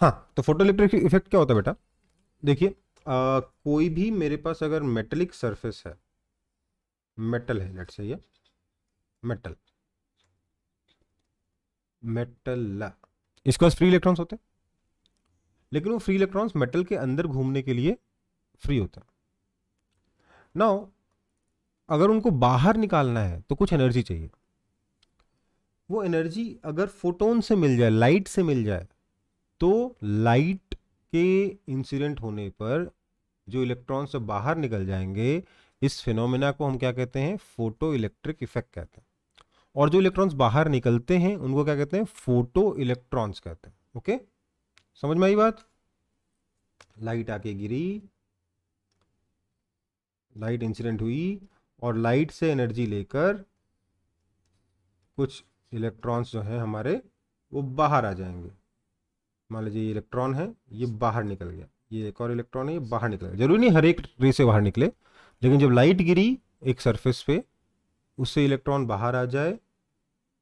हाँ तो photo electric effect क्या होता है बेटा देखिए कोई भी मेरे पास अगर मेटलिक सरफेस है मेटल है लेट से ये मेटल मेटल इसके पास फ्री इलेक्ट्रॉन्स होते हैं लेकिन वो फ्री इलेक्ट्रॉन्स मेटल के अंदर घूमने के लिए फ्री होते है ना अगर उनको बाहर निकालना है तो कुछ एनर्जी चाहिए वो एनर्जी अगर फोटोन से मिल जाए लाइट से मिल जाए तो लाइट के इंसिडेंट होने पर जो इलेक्ट्रॉन से बाहर निकल जाएंगे इस फिनोमिना को हम क्या कहते हैं फोटो इलेक्ट्रिक इफेक्ट कहते हैं और जो इलेक्ट्रॉन्स बाहर निकलते हैं उनको क्या कहते हैं फोटो इलेक्ट्रॉन्स कहते हैं ओके समझ में आई बात लाइट आके गिरी लाइट इंसिडेंट हुई और लाइट से एनर्जी लेकर कुछ इलेक्ट्रॉन्स जो हैं हमारे वो बाहर आ जाएंगे मान लीजिए ये इलेक्ट्रॉन है ये बाहर निकल गया ये एक और इलेक्ट्रॉन है ये बाहर निकल गया जरूरी नहीं हर एक रे से बाहर निकले लेकिन जब लाइट गिरी एक सरफेस पे उससे इलेक्ट्रॉन बाहर आ जाए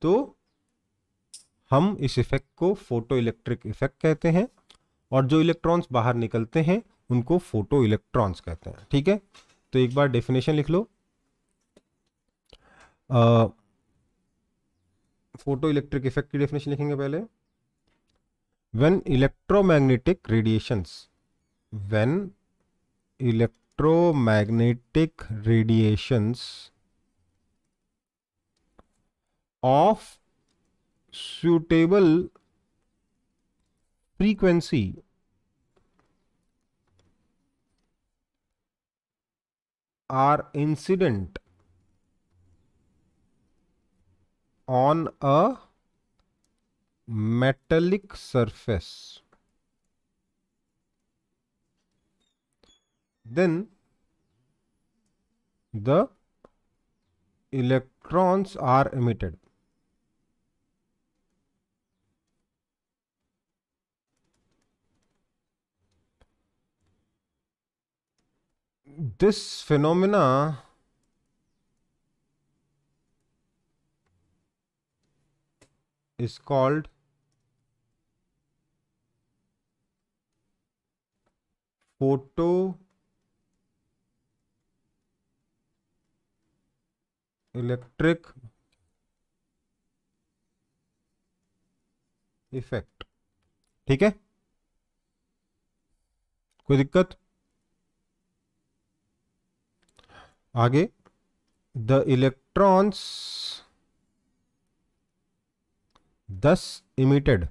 तो हम इस इफेक्ट को फोटो इलेक्ट्रिक इफेक्ट कहते हैं और जो इलेक्ट्रॉन्स बाहर निकलते हैं उनको फोटो इलेक्ट्रॉन्स कहते हैं ठीक है तो एक बार डेफिनेशन लिख लो फोटो इलेक्ट्रिक इफेक्ट की डेफिनेशन लिखेंगे पहले when electromagnetic radiations when electromagnetic radiations of suitable frequency are incident on a metallic surface then the electrons are emitted this phenomena is called photo electric effect ठीक है कोई दिक्कत आगे the electrons thus emitted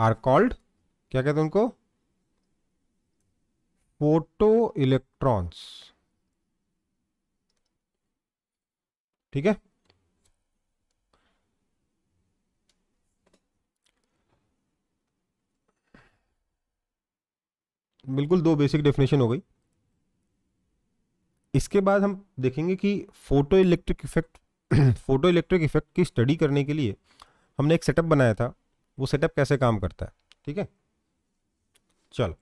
are called क्या कहते हैं उनको photo electrons ठीक है बिल्कुल दो बेसिक डेफिनेशन हो गई इसके बाद हम देखेंगे कि photo electric effect photo electric effect की स्टडी करने के लिए हमने एक सेटअप बनाया था वो सेटअप कैसे काम करता है ठीक है चलो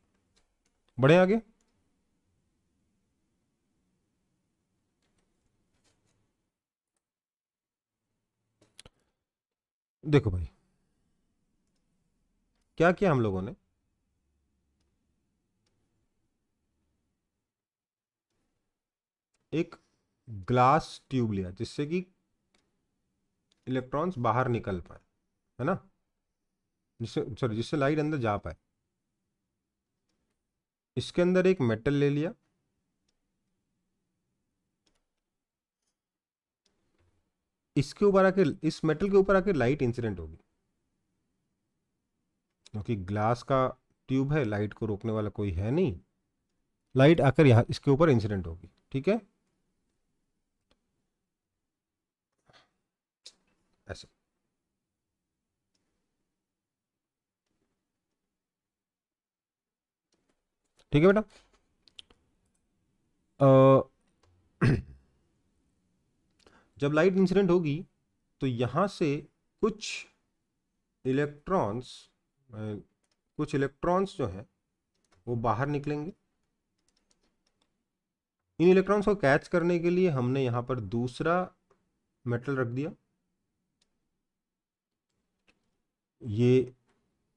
बढ़े आगे देखो भाई क्या किया हम लोगों ने एक ग्लास ट्यूब लिया जिससे कि इलेक्ट्रॉन्स बाहर निकल पाए है ना जिससे सॉरी जिससे लाइट अंदर जा पाए इसके अंदर एक मेटल ले लिया इसके ऊपर आके इस मेटल के ऊपर आके लाइट इंसिडेंट होगी क्योंकि ग्लास का ट्यूब है लाइट को रोकने वाला कोई है नहीं लाइट आकर यहां इसके ऊपर इंसिडेंट होगी ठीक है ठीक है बेटा जब लाइट इंसिडेंट होगी तो यहाँ से कुछ इलेक्ट्रॉन्स कुछ इलेक्ट्रॉन्स जो हैं वो बाहर निकलेंगे इन इलेक्ट्रॉन्स को कैच करने के लिए हमने यहाँ पर दूसरा मेटल रख दिया ये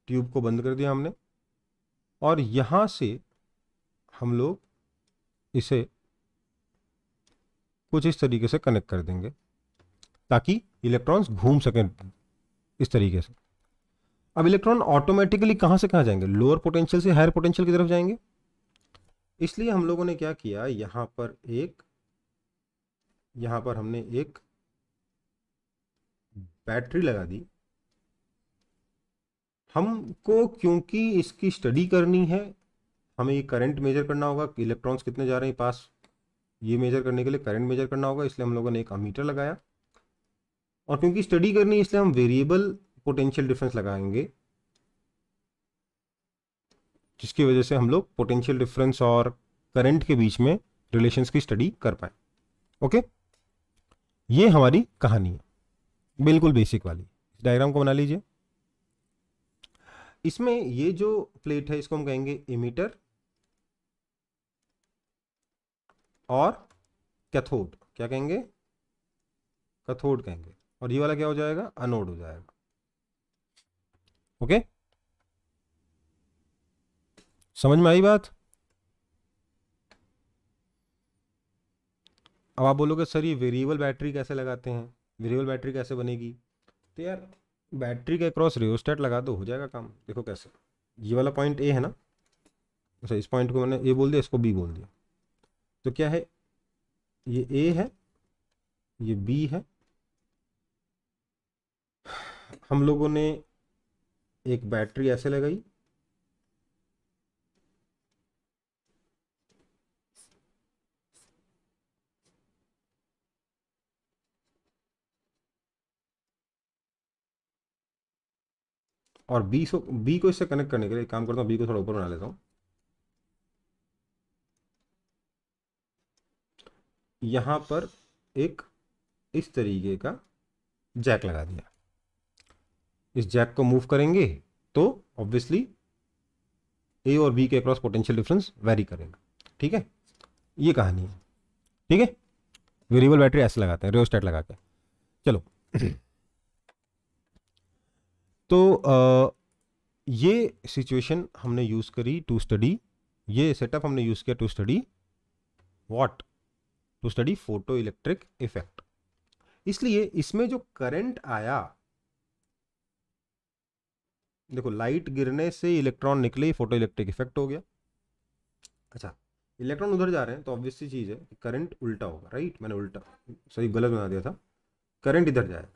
ट्यूब को बंद कर दिया हमने और यहाँ से हम लोग इसे कुछ इस तरीके से कनेक्ट कर देंगे ताकि इलेक्ट्रॉन्स घूम सकें इस तरीके से अब इलेक्ट्रॉन ऑटोमेटिकली कहाँ से कहाँ जाएंगे लोअर पोटेंशियल से हायर पोटेंशियल की तरफ जाएंगे इसलिए हम लोगों ने क्या किया यहाँ पर एक यहाँ पर हमने एक बैटरी लगा दी हमको क्योंकि इसकी स्टडी करनी है हमें ये करंट मेजर करना होगा कि इलेक्ट्रॉन्स कितने जा रहे हैं पास ये मेजर करने के लिए करंट मेजर करना होगा इसलिए हम लोगों ने एक अमीटर लगाया और क्योंकि स्टडी करनी है इसलिए हम वेरिएबल पोटेंशियल डिफरेंस लगाएंगे जिसकी वजह से हम लोग पोटेंशियल डिफरेंस और करंट के बीच में रिलेशंस की स्टडी कर पाए ओके ये हमारी कहानी है बिल्कुल बेसिक वाली इस डायग्राम को बना लीजिए इसमें ये जो प्लेट है इसको हम कहेंगे इमीटर और कैथोड क्या कहेंगे कैथोड कहेंगे और ये वाला क्या हो जाएगा अनोड हो जाएगा ओके समझ में आई बात अब आप बोलोगे सर ये वेरिएबल बैटरी कैसे लगाते हैं वेरिएबल बैटरी कैसे बनेगी तो यार बैटरी के क्रॉस रियोस्टेट लगा दो हो जाएगा काम देखो कैसे ये वाला पॉइंट ए है ना अच्छा इस पॉइंट को मैंने ए बोल दिया इसको बी बोल दिया तो क्या है ये ए है ये बी है हम लोगों ने एक बैटरी ऐसे लगाई और बी सो बी को इससे कनेक्ट करने के लिए काम करता हूँ बी को थोड़ा ऊपर बना लेता हूँ यहाँ पर एक इस तरीके का जैक लगा दिया इस जैक को मूव करेंगे तो ऑब्वियसली ए और बी के अक्रॉस पोटेंशियल डिफरेंस वेरी करेगा ठीक है ये कहानी है ठीक है वेरिएबल बैटरी ऐसे लगाते हैं रेओस्टेट लगा के चलो तो आ, ये सिचुएशन हमने यूज़ करी टू स्टडी ये सेटअप हमने यूज़ किया to study what to study photo electric effect इसलिए इसमें जो करंट आया देखो लाइट गिरने से इलेक्ट्रॉन निकले फोटो इलेक्ट्रिक इफेक्ट हो गया अच्छा इलेक्ट्रॉन उधर जा रहे हैं तो ऑब्वियसली चीज़ है करंट उल्टा होगा राइट मैंने उल्टा सही गलत बना दिया था करंट इधर जाएगा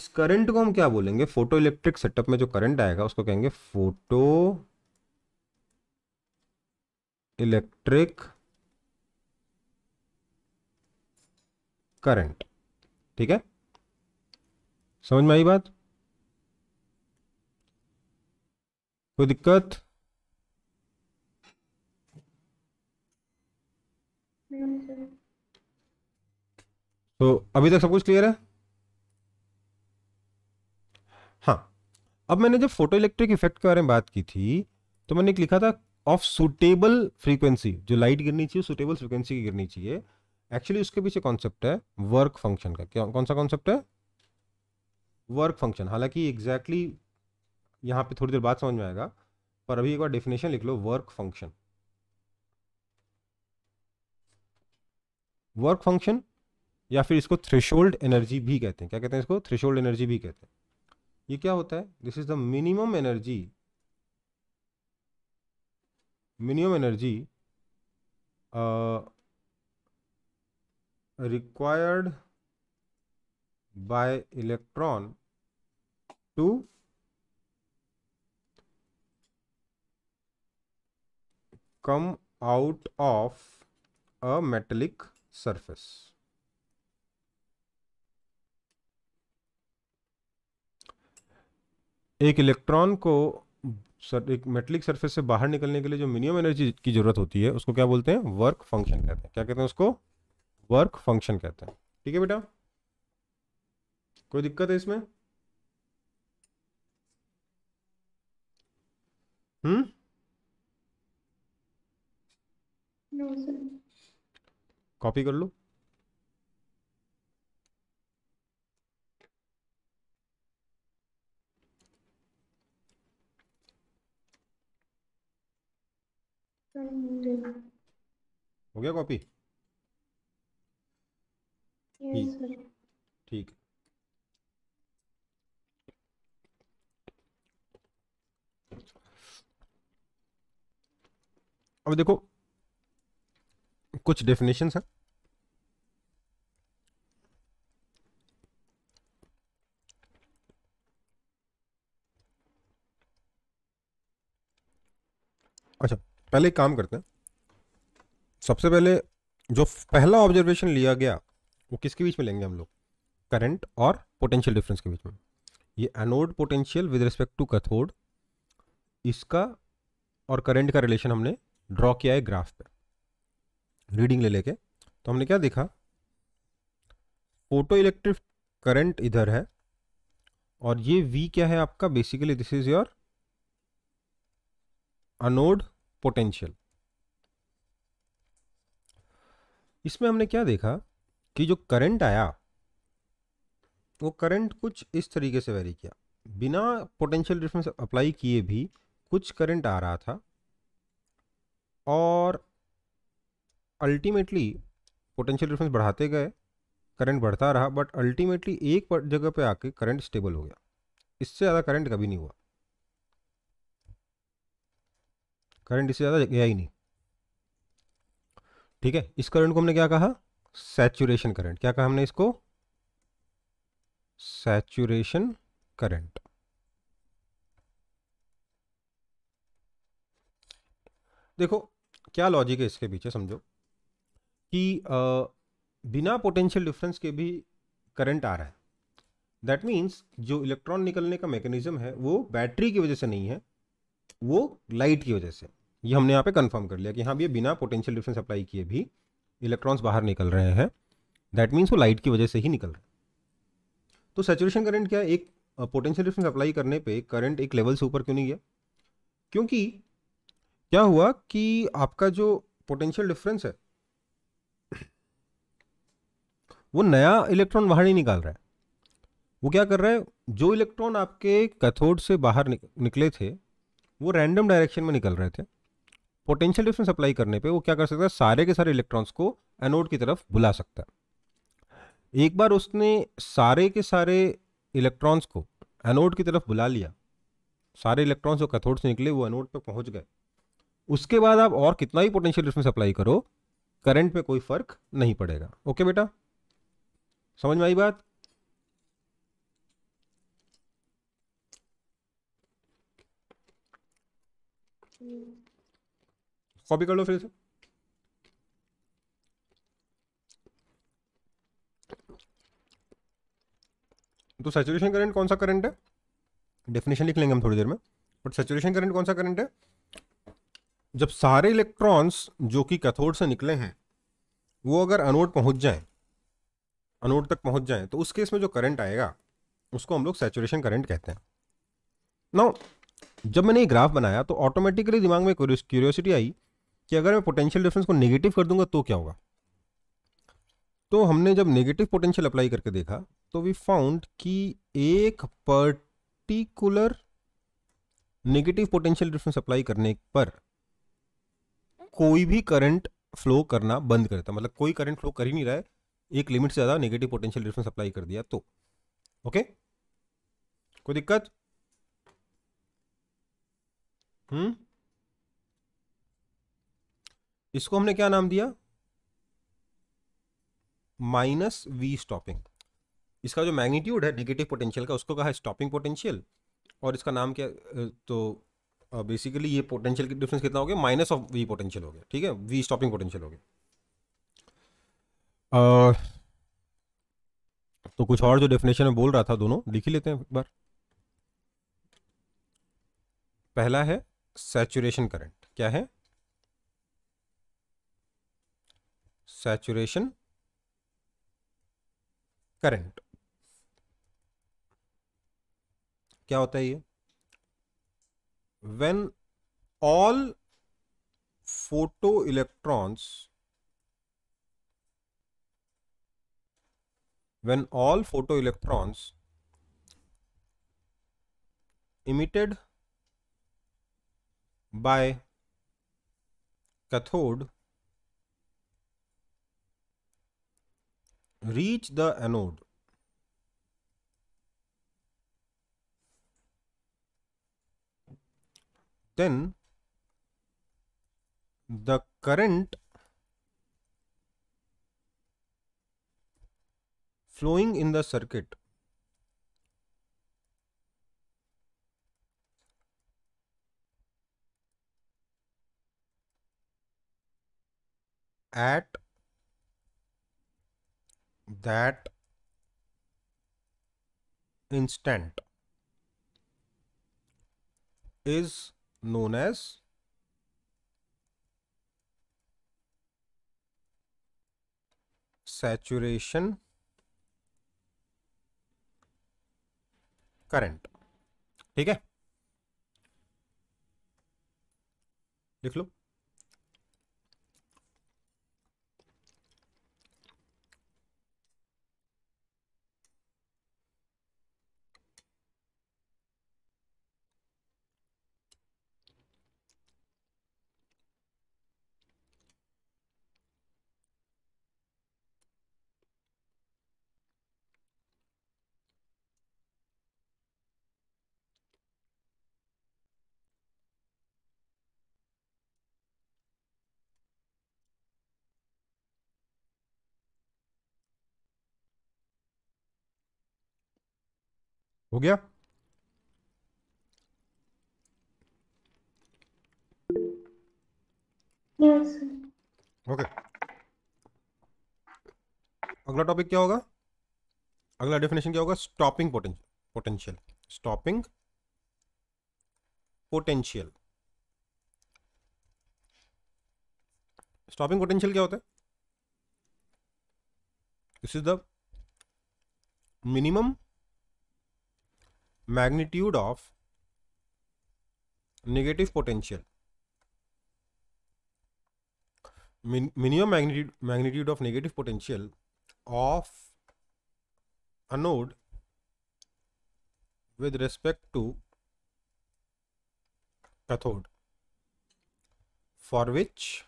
इस करंट को हम क्या बोलेंगे फोटो इलेक्ट्रिक सेटअप में जो करंट आएगा उसको कहेंगे फोटो इलेक्ट्रिक करंट ठीक है समझ में आई बात कोई दिक्कत तो अभी तक सब कुछ क्लियर है हाँ अब मैंने जब फोटो इलेक्ट्रिक इफेक्ट के बारे में बात की थी तो मैंने एक लिखा था ऑफ सुटेबल फ्रीक्वेंसी जो लाइट गिरनी चाहिए सुटेबल फ्रीक्वेंसी की गिरनी चाहिए एक्चुअली उसके पीछे कॉन्सेप्ट है वर्क फंक्शन का क्या कौन सा कॉन्सेप्ट है वर्क फंक्शन हालांकि एग्जैक्टली exactly यहां पे थोड़ी देर बाद समझ में आएगा पर अभी एक बार डेफिनेशन लिख लो वर्क फंक्शन वर्क फंक्शन या फिर इसको थ्रेशोल्ड एनर्जी भी कहते हैं क्या कहते हैं इसको थ्रेशोल्ड एनर्जी भी कहते हैं ये क्या होता है this is the minimum energy minimum energy required by electron to come out of a metallic surface. एक इलेक्ट्रॉन को सर एक मेटलिक सरफेस से बाहर निकलने के लिए जो मिनिमम एनर्जी की ज़रूरत होती है उसको क्या बोलते हैं वर्क फंक्शन कहते हैं क्या कहते हैं उसको वर्क फंक्शन कहते हैं ठीक है बेटा कोई दिक्कत है इसमें हम्म कॉपी कर लो हो गया कॉपी ठीक अब देखो कुछ डेफिनेशन हैं अच्छा पहले एक काम करते हैं सबसे पहले जो पहला ऑब्जर्वेशन लिया गया वो किसके बीच में लेंगे हम लोग करंट और पोटेंशियल डिफरेंस के बीच में ये anode potential with respect to cathode इसका और करंट का रिलेशन हमने ड्रॉ किया है ग्राफ पे रीडिंग ले लेके तो हमने क्या देखा फोटो इलेक्ट्रिक करंट इधर है और ये V क्या है आपका basically this is your anode potential इसमें हमने क्या देखा कि जो करंट आया वो करंट कुछ इस तरीके से वेरी किया बिना पोटेंशियल डिफरेंस अप्लाई किए भी कुछ करंट आ रहा था और अल्टीमेटली पोटेंशियल डिफरेंस बढ़ाते गए करंट बढ़ता रहा बट अल्टीमेटली एक जगह पे आके करंट स्टेबल हो गया इससे ज़्यादा करंट कभी नहीं हुआ करंट इससे ज़्यादा गया ही नहीं ठीक है इस करंट को हमने क्या कहा सैचुरेशन करंट क्या कहा हमने इसको सैचुरेशन करंट देखो क्या लॉजिक है इसके पीछे समझो कि आ, बिना पोटेंशियल डिफरेंस के भी करंट आ रहा है दैट मीन्स जो इलेक्ट्रॉन निकलने का मैकेनिज्म है वो बैटरी की वजह से नहीं है वो लाइट की वजह से ये हमने यहाँ पे कंफर्म कर लिया कि हाँ भैया बिना पोटेंशियल डिफरेंस अप्लाई किए भी इलेक्ट्रॉन्स बाहर निकल रहे हैं दैट मीन्स वो लाइट की वजह से ही निकल रहे हैं तो सेचुरेशन करंट क्या एक पोटेंशियल डिफरेंस अप्लाई करने पे करंट एक लेवल से ऊपर क्यों नहीं गया क्योंकि क्या हुआ कि आपका जो पोटेंशियल डिफरेंस है वो नया इलेक्ट्रॉन बाहर नहीं निकाल रहा है वो क्या कर रहा है जो इलेक्ट्रॉन आपके कैथोड से बाहर निकले थे वो रैंडम डायरेक्शन में निकल रहे थे पोटेंशियल डिफरेंस अप्लाई करने पे वो क्या कर सकता है सारे के सारे इलेक्ट्रॉन्स को एनोड की तरफ बुला सकता है एक बार उसने सारे के सारे इलेक्ट्रॉन्स को एनोड की तरफ बुला लिया सारे इलेक्ट्रॉन्स जो कैथोड से निकले वो एनोड पे पहुंच गए उसके बाद आप और कितना ही पोटेंशियल डिफरेंस अप्लाई करो करंट पे कोई फर्क नहीं पड़ेगा ओके बेटा समझ में आई बात हम्म। कॉपी कर लो फिर से तो सेचुरेशन करंट कौन सा करंट है डेफिनेशन लिख लेंगे हम थोड़ी देर में बट सेचुरेशन करंट कौन सा करंट है जब सारे इलेक्ट्रॉन्स जो कि कैथोड से निकले हैं वो अगर अनोड पहुंच जाएं अनोड तक पहुंच जाएं तो उस केस में जो करंट आएगा उसको हम लोग सेचुरेशन करंट कहते हैं नाउ जब मैंने ये ग्राफ बनाया तो ऑटोमेटिकली दिमाग में क्यूरियोसिटी आई कि अगर मैं पोटेंशियल डिफरेंस को नेगेटिव कर दूंगा तो क्या होगा तो हमने जब नेगेटिव पोटेंशियल अप्लाई करके देखा तो वी फाउंड कि एक particular negative potential difference apply करने पर कोई भी करंट फ्लो करना बंद कर देता मतलब कोई करंट फ्लो कर ही नहीं रहा है एक लिमिट से ज़्यादा नेगेटिव पोटेंशियल डिफरेंस अप्लाई कर दिया तो ओके कोई दिक्कत हम्म इसको हमने क्या नाम दिया माइनस वी स्टॉपिंग इसका जो मैग्नीट्यूड है नेगेटिव पोटेंशियल का उसको कहा है स्टॉपिंग पोटेंशियल और इसका नाम क्या तो बेसिकली ये पोटेंशियल की डिफरेंस कितना हो गया माइनस ऑफ वी पोटेंशियल हो गया ठीक है वी स्टॉपिंग पोटेंशियल हो गया uh, तो कुछ और जो डेफिनेशन में बोल रहा था दोनों लिख ही लेते हैं एक बार पहला है सेचुरेशन करंट क्या है सैचुरेशन करेंट क्या होता है ये when all photo electrons when all photo electrons emitted by cathode reach the anode. Then the current flowing in the circuit at that instant is known as saturation current. ठीक है लिख लो हो गया yes. Okay okay. अगला topic क्या होगा अगला definition क्या होगा stopping potential stopping potential stopping potential क्या होता है this is the minimum magnitude of negative potential min minimum magnitude magnitude of negative potential of a node with respect to cathode for which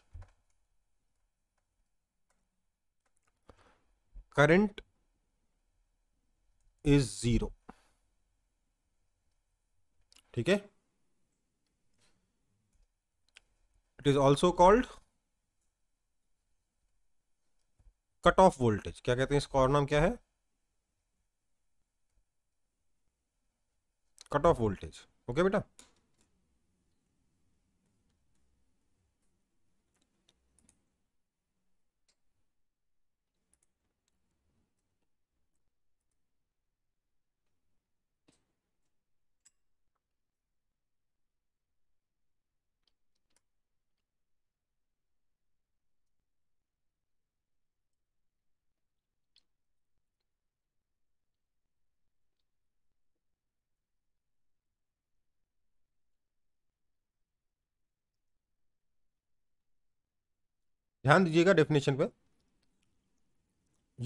current is zero ठीक है it is also called cut off voltage क्या कहते हैं इसका और नाम क्या है कट ऑफ वोल्टेज ओके बेटा ध्यान दीजिएगा डेफिनेशन पे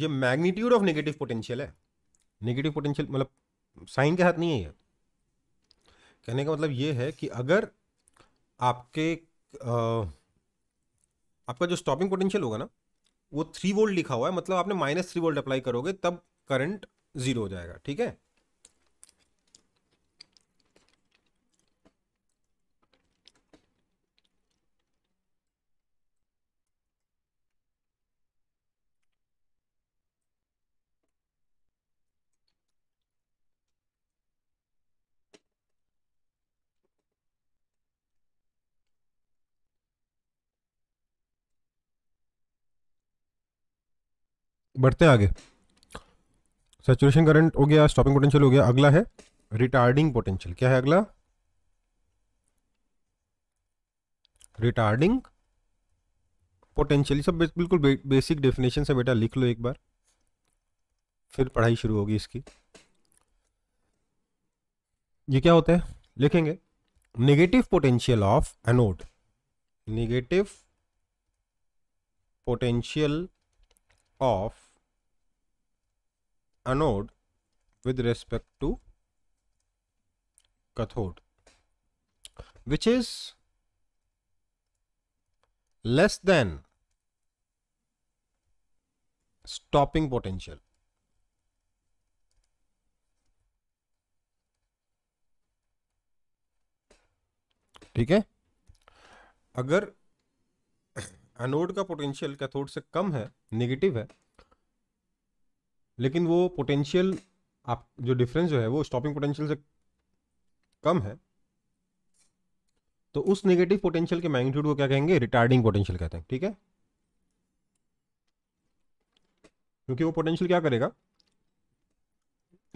ये मैग्नीट्यूड ऑफ नेगेटिव पोटेंशियल है नेगेटिव पोटेंशियल मतलब साइन के हाथ नहीं है ये कहने का मतलब ये है कि अगर आपके आ, आपका जो स्टॉपिंग पोटेंशियल होगा ना वो थ्री वोल्ट लिखा हुआ है मतलब आपने माइनस थ्री वोल्ट अप्लाई करोगे तब करंट ज़ीरो हो जाएगा ठीक है बढ़ते आगे सेचुरेशन करंट हो गया स्टॉपिंग पोटेंशियल हो गया अगला है रिटार्डिंग पोटेंशियल क्या है अगला रिटार्डिंग पोटेंशियल सब बिल्कुल बे, बेसिक डेफिनेशन से बेटा लिख लो एक बार फिर पढ़ाई शुरू होगी इसकी ये क्या होता है लिखेंगे negative potential of anode negative potential of anode with respect to cathode which is less than stopping potential ठीक है अगर एनोड का पोटेंशियल कैथोड से कम है नेगेटिव है लेकिन वो पोटेंशियल आप जो डिफरेंस जो है वो स्टॉपिंग पोटेंशियल से कम है तो उस नेगेटिव पोटेंशियल के मैग्नीट्यूड को क्या कहेंगे रिटार्डिंग पोटेंशियल कहते हैं ठीक है क्योंकि वो पोटेंशियल क्या करेगा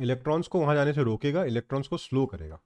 इलेक्ट्रॉन्स को वहां जाने से रोकेगा इलेक्ट्रॉन्स को स्लो करेगा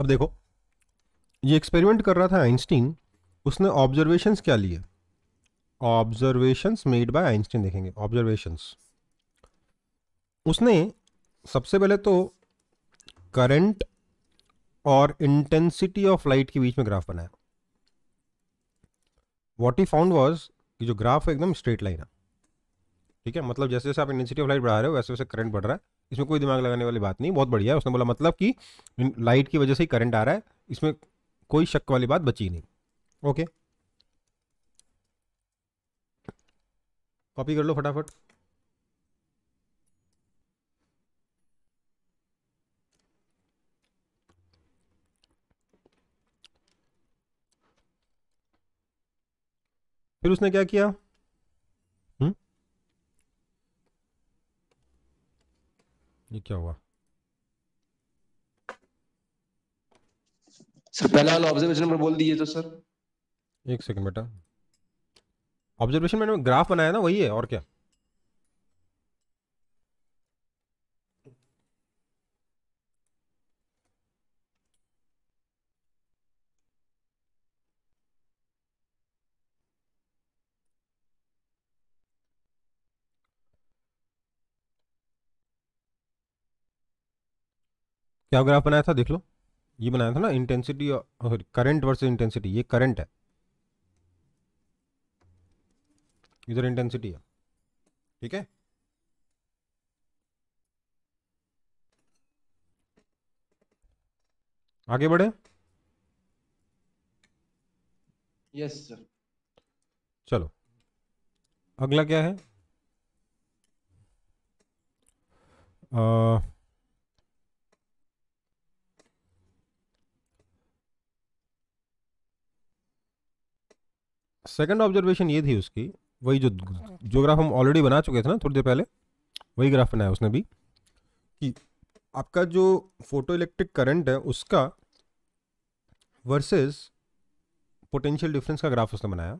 अब देखो ये एक्सपेरिमेंट कर रहा था आइंस्टीन उसने ऑब्जर्वेशंस क्या लिए ऑब्जर्वेशंस मेड बाय आइंस्टीन देखेंगे ऑब्जर्वेशंस उसने सबसे पहले तो करंट और इंटेंसिटी ऑफ लाइट के बीच में ग्राफ बनाया वॉट ई फाउंड वॉज कि जो ग्राफ है एकदम स्ट्रेट लाइन है ठीक है मतलब जैसे जैसे आप इंटेंसिटी ऑफ लाइट बढ़ा रहे हो वैसे वैसे करंट बढ़ रहा है इसमें कोई दिमाग लगाने वाली बात नहीं बहुत बढ़िया है उसने बोला मतलब कि लाइट की वजह से ही करंट आ रहा है इसमें कोई शक वाली बात बची नहीं ओके कॉपी कर लो फटाफट फिर उसने क्या किया ये क्या हुआ सर पहला वाला ऑब्जर्वेशन नंबर बोल दीजिए तो सर एक सेकंड बेटा ऑब्जर्वेशन मैंने ग्राफ बनाया ना वही है और क्या क्या ग्राफ बनाया था देख लो ये बनाया था ना intensity sorry current versus intensity ये करंट है इधर इंटेंसिटी है ठीक है आगे बढ़े यस सर चलो अगला क्या है आ, सेकंड ऑब्जर्वेशन ये थी उसकी वही जो जो ग्राफ हम ऑलरेडी बना चुके थे ना थोड़ी देर पहले वही ग्राफ बनाया उसने भी कि आपका जो फोटो इलेक्ट्रिक करंट है उसका वर्सेस पोटेंशियल डिफरेंस का ग्राफ उसने बनाया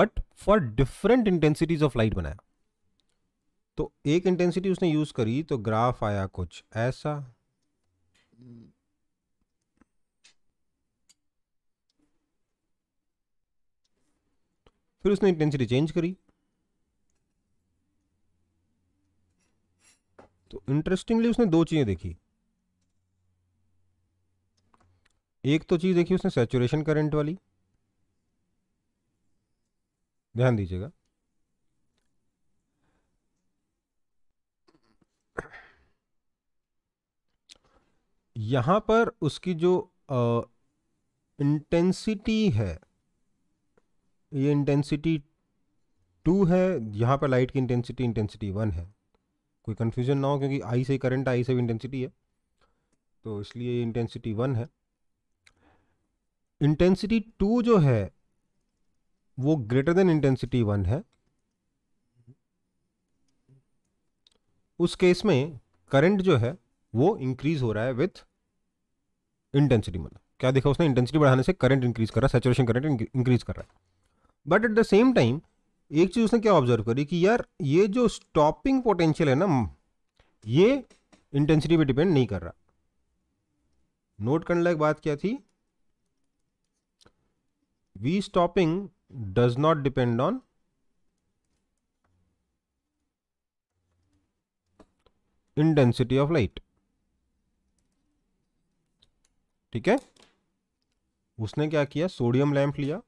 but for different intensities of light बनाया तो एक इंटेंसिटी उसने यूज करी तो ग्राफ आया कुछ ऐसा फिर उसने इंटेंसिटी चेंज करी तो इंटरेस्टिंगली उसने दो चीज़ें देखी एक तो चीज़ देखी उसने सेचुरेशन करंट वाली ध्यान दीजिएगा यहां पर उसकी जो इंटेंसिटी है ये इंटेंसिटी टू है यहाँ पर लाइट की इंटेंसिटी इंटेंसिटी वन है कोई कन्फ्यूजन ना हो क्योंकि आई से करंट आई से भी इंटेंसिटी है तो इसलिए ये इंटेंसिटी वन है इंटेंसिटी टू जो है वो ग्रेटर देन इंटेंसिटी वन है उस केस में करंट जो है वो इंक्रीज हो रहा है विथ इंटेंसिटी मतलब क्या देखा उसने इंटेंसिटी बढ़ाने से करंट इंक्रीज कर रहा है सेचुरेशन करंट इंक्रीज कर रहा है but at the same time एक चीज़ उसने क्या ऑब्जर्व करी कि यार ये जो स्टॉपिंग पोटेंशियल है ना ये इंटेंसिटी पे डिपेंड नहीं कर रहा नोट करने लायक बात क्या थी V stopping does not depend on intensity of light ठीक है उसने क्या किया सोडियम लैंप लिया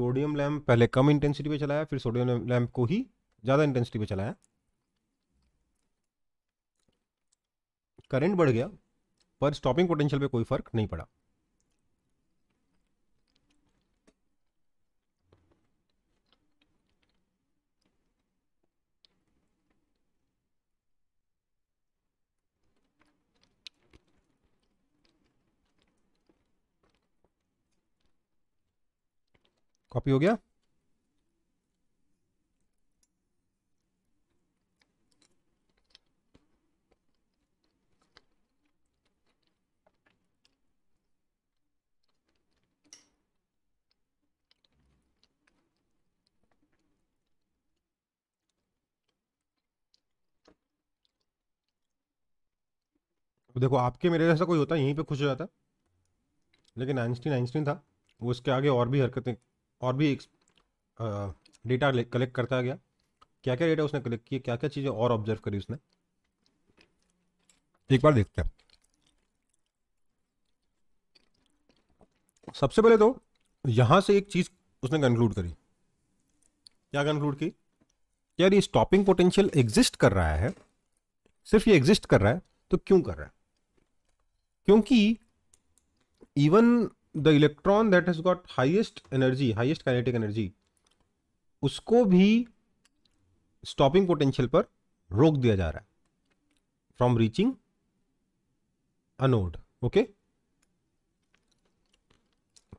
सोडियम लैम्प पहले कम इंटेंसिटी पे चलाया फिर सोडियम लैम्प को ही ज़्यादा इंटेंसिटी पे चलाया करंट बढ़ गया पर स्टॉपिंग पोटेंशियल पे कोई फ़र्क नहीं पड़ा कॉपी हो गया देखो आपके मेरे जैसा कोई होता यहीं पे खुश हो जाता लेकिन आइंस्टीन आइंस्टीन था वो उसके आगे और भी हरकतें और भी डेटा कलेक्ट करता गया क्या क्या डेटा उसने कलेक्ट किया क्या क्या चीज़ें और ऑब्जर्व करी उसने एक बार देखते हैं सबसे पहले तो यहां से एक चीज़ उसने कंक्लूड करी क्या कंक्लूड की यार ये स्टॉपिंग पोटेंशियल एग्जिस्ट कर रहा है सिर्फ ये एग्जिस्ट कर रहा है तो क्यों कर रहा है क्योंकि even the electron that has got highest energy highest kinetic energy उसको भी स्टॉपिंग पोटेंशियल पर रोक दिया जा रहा है from reaching anode okay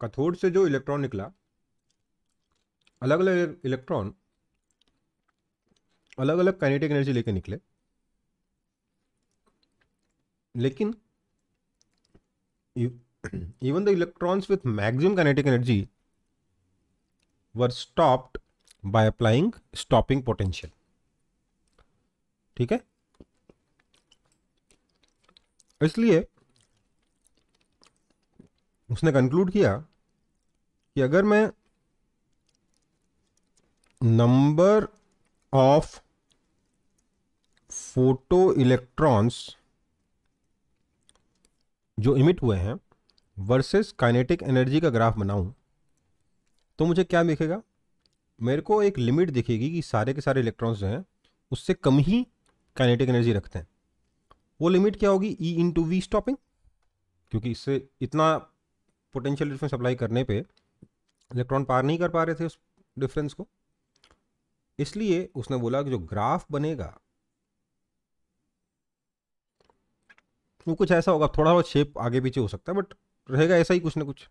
cathode से जो इलेक्ट्रॉन निकला अलग अलग इलेक्ट्रॉन अलग अलग काइनेटिक एनर्जी लेके निकले लेकिन even the electrons with maximum kinetic energy were stopped by applying stopping potential ठीक है इसलिए उसने कंक्लूड किया कि अगर मैं नंबर ऑफ फोटो इलेक्ट्रॉन्स जो इमिट हुए हैं वर्सेस काइनेटिक एनर्जी का ग्राफ बनाऊं तो मुझे क्या दिखेगा मेरे को एक लिमिट दिखेगी कि सारे के सारे इलेक्ट्रॉन्स जो हैं उससे कम ही काइनेटिक एनर्जी रखते हैं वो लिमिट क्या होगी e into V stopping क्योंकि इससे इतना पोटेंशियल डिफरेंस अप्लाई करने पे इलेक्ट्रॉन पार नहीं कर पा रहे थे उस डिफरेंस को इसलिए उसने बोला कि जो ग्राफ बनेगा वो कुछ ऐसा होगा थोड़ा बहुत शेप आगे पीछे हो सकता है बट रहेगा ऐसा ही कुछ ना कुछ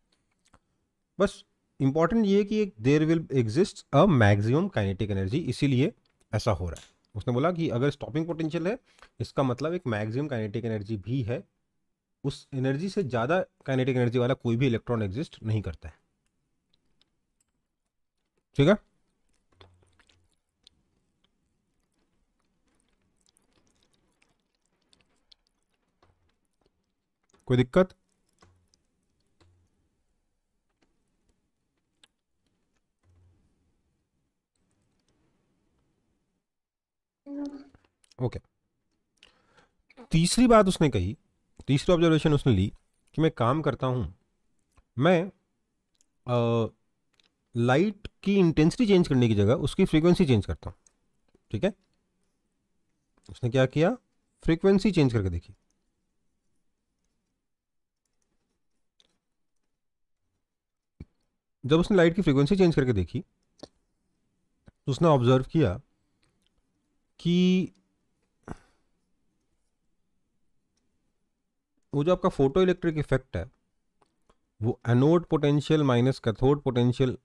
बस इम्पॉर्टेंट ये कि एक there will exist a maximum kinetic energy इसीलिए ऐसा हो रहा है उसने बोला कि अगर स्टॉपिंग पोटेंशियल है इसका मतलब एक मैक्सिमम काइनेटिक एनर्जी भी है उस एनर्जी से ज़्यादा काइनेटिक एनर्जी वाला कोई भी इलेक्ट्रॉन एग्जिस्ट नहीं करता है ठीक है कोई दिक्कत ओके तीसरी बात उसने कही तीसरी ऑब्जर्वेशन उसने ली कि मैं काम करता हूँ मैं आ, लाइट की इंटेंसिटी चेंज करने की जगह उसकी फ्रीक्वेंसी चेंज करता हूँ ठीक है उसने क्या किया फ्रीक्वेंसी चेंज करके देखी जब उसने लाइट की फ्रीक्वेंसी चेंज करके देखी तो उसने ऑब्जर्व किया कि वो जो आपका फोटो इलेक्ट्रिक इफेक्ट है वो anode potential minus cathode potential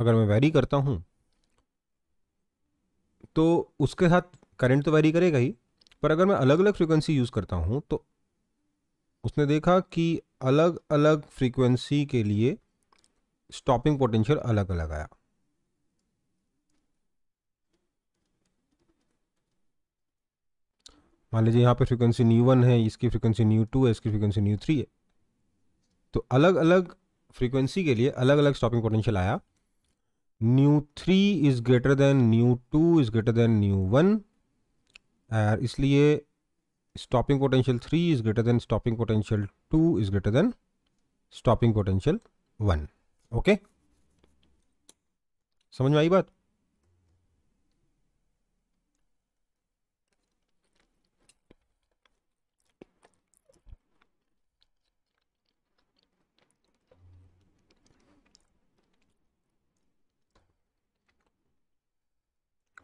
अगर मैं वेरी करता हूँ तो उसके साथ करंट तो वेरी करेगा ही पर अगर मैं अलग अलग फ्रीक्वेंसी यूज़ करता हूँ तो उसने देखा कि अलग अलग फ्रीक्वेंसी के लिए स्टॉपिंग पोटेंशियल अलग अलग आया मान लीजिए यहाँ पे फ्रीक्वेंसी न्यू वन है इसकी फ्रीक्वेंसी न्यू टू है इसकी फ्रीक्वेंसी न्यू थ्री है तो अलग अलग फ्रीक्वेंसी के लिए अलग अलग स्टॉपिंग पोटेंशियल आया nu three is greater than nu two is greater than nu one और इसलिए stopping potential three is greater than stopping potential two is greater than stopping potential one okay समझ में आई बात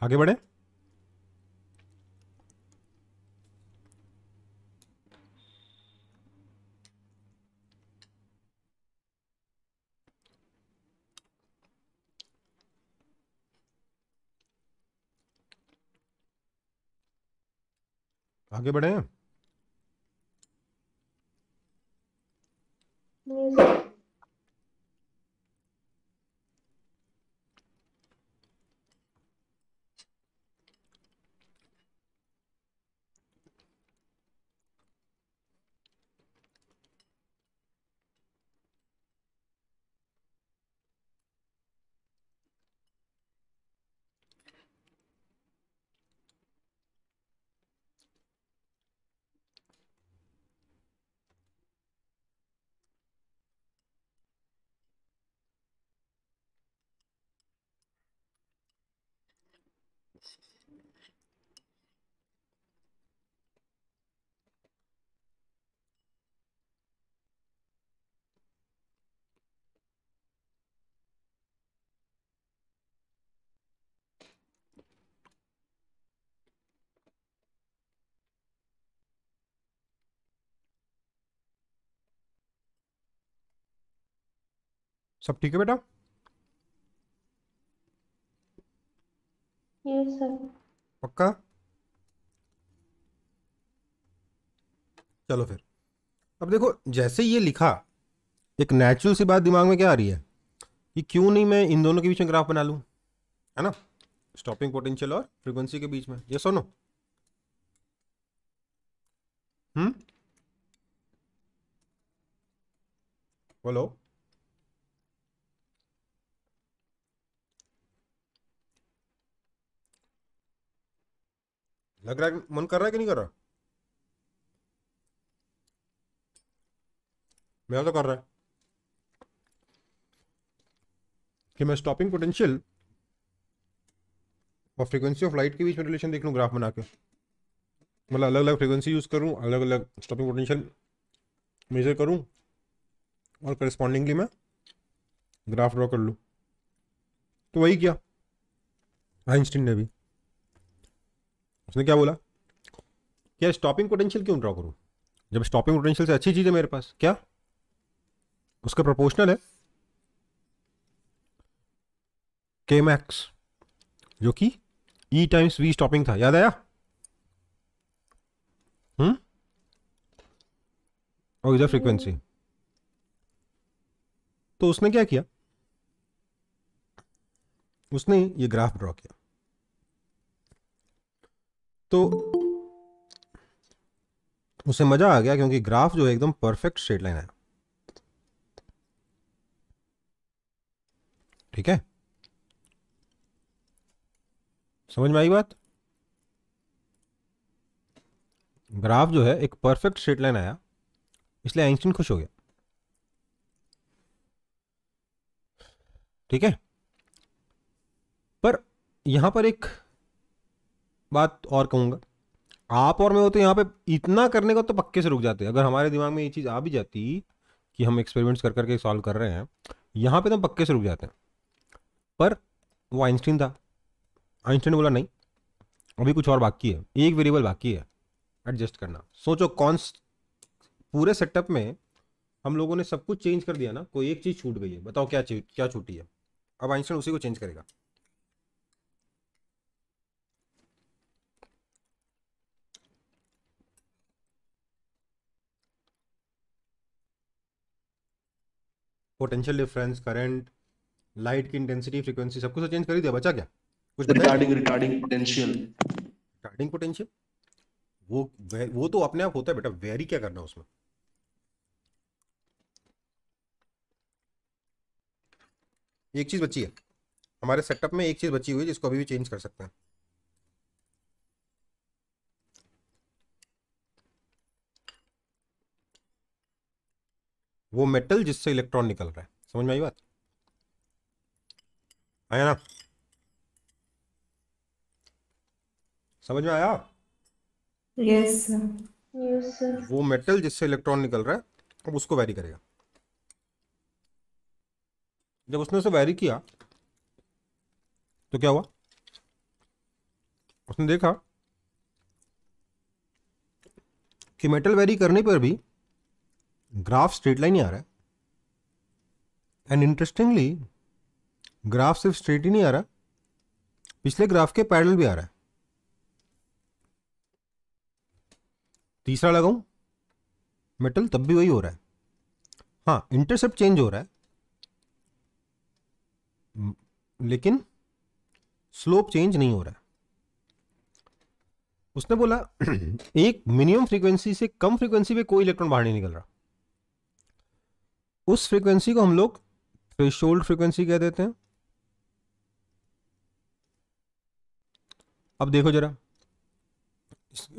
आगे बढ़े आगे बढ़े हम्म। सब ठीक है बेटा यस सर पक्का चलो फिर अब देखो जैसे ये लिखा एक नेचुरल सी बात दिमाग में क्या आ रही है कि क्यों नहीं मैं इन दोनों के बीच में ग्राफ बना लूं है ना स्टॉपिंग पोटेंशियल और फ्रीक्वेंसी के बीच में ये सुनो हम्म बोलो लग रहा है मन कर रहा है कि नहीं कर रहा मेरा तो कर रहा है कि मैं स्टॉपिंग पोटेंशियल और फ्रीक्वेंसी ऑफ लाइट के बीच में रिलेशन देख लूँ ग्राफ बना के मतलब अलग अलग फ्रीक्वेंसी यूज़ करूँ अलग अलग स्टॉपिंग पोटेंशियल मेजर करूँ और करस्पॉन्डिंगली मैं ग्राफ ड्रॉ कर लूँ तो वही किया आइंस्टीन ने भी उसने क्या बोला क्या स्टॉपिंग पोटेंशियल क्यों ड्रॉ करूँ जब स्टॉपिंग पोटेंशियल से अच्छी चीज़ है मेरे पास क्या उसका प्रोपोर्शनल है के मैक्स जो कि ई टाइम्स वी स्टॉपिंग था याद आया हम्म और इधर फ्रीक्वेंसी तो उसने क्या किया उसने ये ग्राफ ड्रॉ किया तो उसे मज़ा आ गया क्योंकि ग्राफ जो है एकदम परफेक्ट स्ट्रेट लाइन है ठीक है समझ में आई बात ग्राफ जो है एक परफेक्ट स्ट्रेट लाइन आया इसलिए आइंस्टीन खुश हो गया ठीक है पर यहां पर एक बात और कहूँगा आप और मैं हो तो यहाँ पे इतना करने का तो पक्के से रुक जाते अगर हमारे दिमाग में ये चीज़ आ भी जाती कि हम एक्सपेरिमेंट्स कर करके सॉल्व कर रहे हैं यहाँ पे तो हम पक्के से रुक जाते हैं पर वो आइंस्टीन था आइंस्टीन बोला नहीं अभी कुछ और बाकी है एक वेरिएबल बाकी है एडजस्ट करना सोचो कौन पूरे सेटअप में हम लोगों ने सब कुछ चेंज कर दिया ना कोई एक चीज़ छूट गई है बताओ क्या क्या छूटी है अब आइंस्टीन उसी को चेंज करेगा पोटेंशियल डिफरेंस करंट लाइट की इंटेंसिटी फ्रीक्वेंसी सब कुछ चेंज कर ही दिया बचा क्या कुछ regarding regarding potential regarding potential वो वो तो अपने आप होता है बेटा वेरी क्या करना उसमें एक चीज़ बची है हमारे सेटअप में एक चीज़ बची हुई है जिसको अभी भी चेंज कर सकते हैं वो मेटल जिससे इलेक्ट्रॉन निकल रहा है समझ में आई बात आया ना समझ में आया यस yes, yes, वो मेटल जिससे इलेक्ट्रॉन निकल रहा है अब उसको वैरी करेगा जब उसने उसे वैरी किया तो क्या हुआ उसने देखा कि मेटल वैरी करने पर भी ग्राफ स्ट्रेट लाइन ही आ रहा है एंड इंटरेस्टिंगली ग्राफ सिर्फ स्ट्रेट ही नहीं आ रहा पिछले ग्राफ के पैडल भी आ रहा है तीसरा लगाऊं मेटल तब भी वही हो रहा है हाँ इंटरसेप्ट चेंज हो रहा है लेकिन स्लोप चेंज नहीं हो रहा है उसने बोला एक मिनिमम फ्रीक्वेंसी से कम फ्रीक्वेंसी पे कोई इलेक्ट्रॉन बाहर नहीं निकल रहा उस फ्रीक्वेंसी को हम लोग थ्रेशोल्ड फ्रीक्वेंसी कह देते हैं अब देखो जरा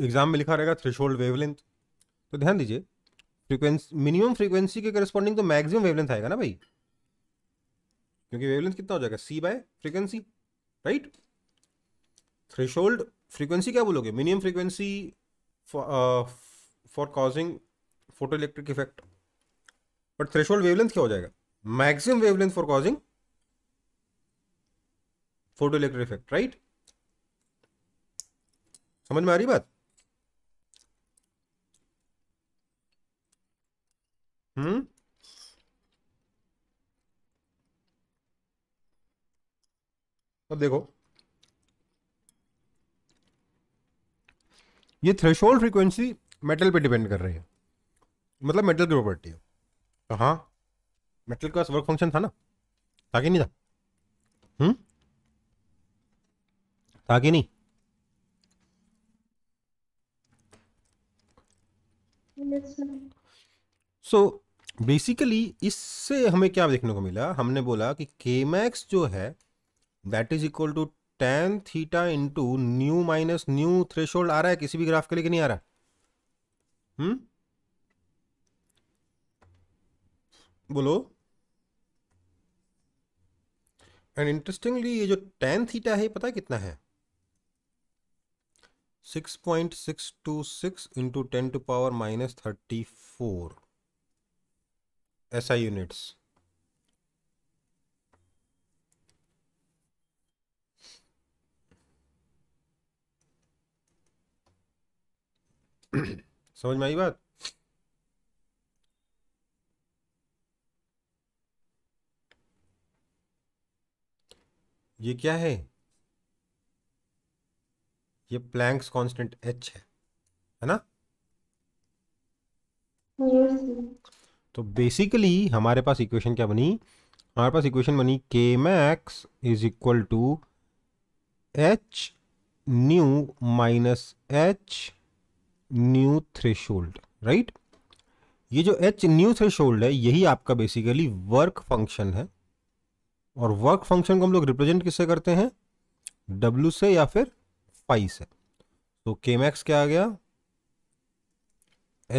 एग्जाम में लिखा रहेगा थ्रेशोल्ड वेवलेंथ तो ध्यान दीजिए फ्रीक्वेंसी मिनिमम फ्रीक्वेंसी के करस्पॉन्डिंग तो मैक्सिमम वेवलेंथ आएगा ना भाई क्योंकि वेवलेंथ कितना हो जाएगा c by frequency right threshold frequency क्या बोलोगे minimum frequency for causing photo electric effect but threshold wavelength क्या हो जाएगा maximum wavelength for causing photo electric effect right समझ में आ रही बात हम्म अब देखो ये थ्रेशोल्ड फ्रीक्वेंसी मेटल पे डिपेंड कर रही है मतलब मेटल की प्रॉपर्टी है हाँ मेटल के पास वर्क फंक्शन था ना था कि नहीं था हम्म था कि नहीं सो yes, बेसिकली so, इससे हमें क्या देखने को मिला हमने बोला कि के मैक्स जो है that is equal to tan theta into nu minus nu threshold आ रहा है किसी भी ग्राफ के लिए कि नहीं आ रहा है हम्म बोलो एंड इंटरेस्टिंगली ये जो टेन थीटा है पता है कितना है six point six two six into ten to power minus thirty four ऐसा यूनिट्स समझ में आई बात ये क्या है ये प्लैंक्स कांस्टेंट एच है है ना तो बेसिकली हमारे पास इक्वेशन क्या बनी हमारे पास इक्वेशन बनी K max is equal to h nu minus h nu threshold right ये जो एच न्यू थ्रेशोल्ड है यही आपका बेसिकली वर्क फंक्शन है और वर्क फंक्शन को हम लोग रिप्रेजेंट किससे करते हैं डब्ल्यू से या फिर फाइव से तो के मैक्स क्या आ गया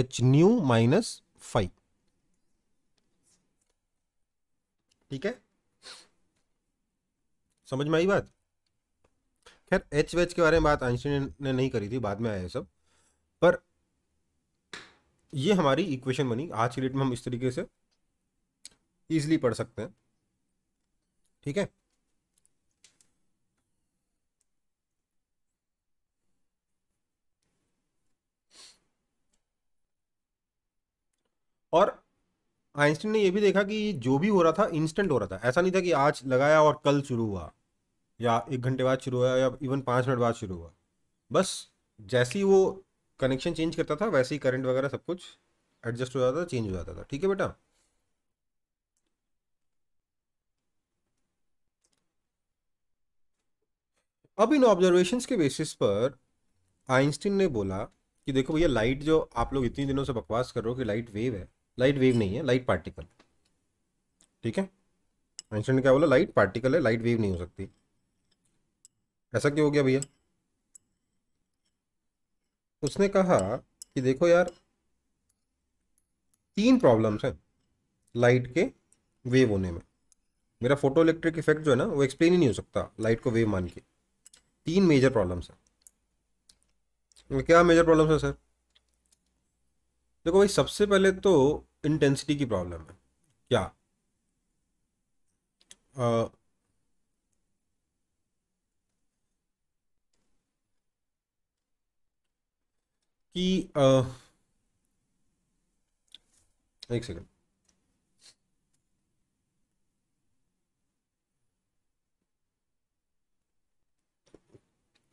एच न्यू माइनस फाइव ठीक है समझ में आई बात खैर एच वेच के बारे में बात आइंस्टीन ने नहीं करी थी बाद में आया सब पर ये हमारी इक्वेशन बनी आज की डेट में हम इस तरीके से इजीली पढ़ सकते हैं ठीक है और आइंस्टीन ने यह भी देखा कि जो भी हो रहा था इंस्टेंट हो रहा था ऐसा नहीं था कि आज लगाया और कल शुरू हुआ या एक घंटे बाद शुरू हुआ या इवन पांच मिनट बाद शुरू हुआ बस जैसे ही वो कनेक्शन चेंज करता था वैसे ही करंट वगैरह सब कुछ एडजस्ट हो जाता था चेंज हो जाता था ठीक है बेटा अब इन ऑब्जर्वेशन के बेसिस पर आइंस्टीन ने बोला कि देखो भैया लाइट जो आप लोग इतनी दिनों से बकवास कर रहे हो कि लाइट वेव है लाइट वेव नहीं है लाइट पार्टिकल ठीक है आइंस्टीन ने क्या बोला लाइट पार्टिकल है लाइट वेव नहीं हो सकती ऐसा क्यों हो गया भैया उसने कहा कि देखो यार तीन प्रॉब्लम्स हैं लाइट के वेव होने में मेरा फोटो इलेक्ट्रिक इफेक्ट जो है ना वो एक्सप्लेन ही नहीं हो सकता लाइट को वेव मान के तीन मेजर प्रॉब्लम्स हैं मतलब क्या मेजर प्रॉब्लम्स है सर देखो भाई सबसे पहले तो इंटेंसिटी की प्रॉब्लम है क्या आ, कि आ, एक सेकंड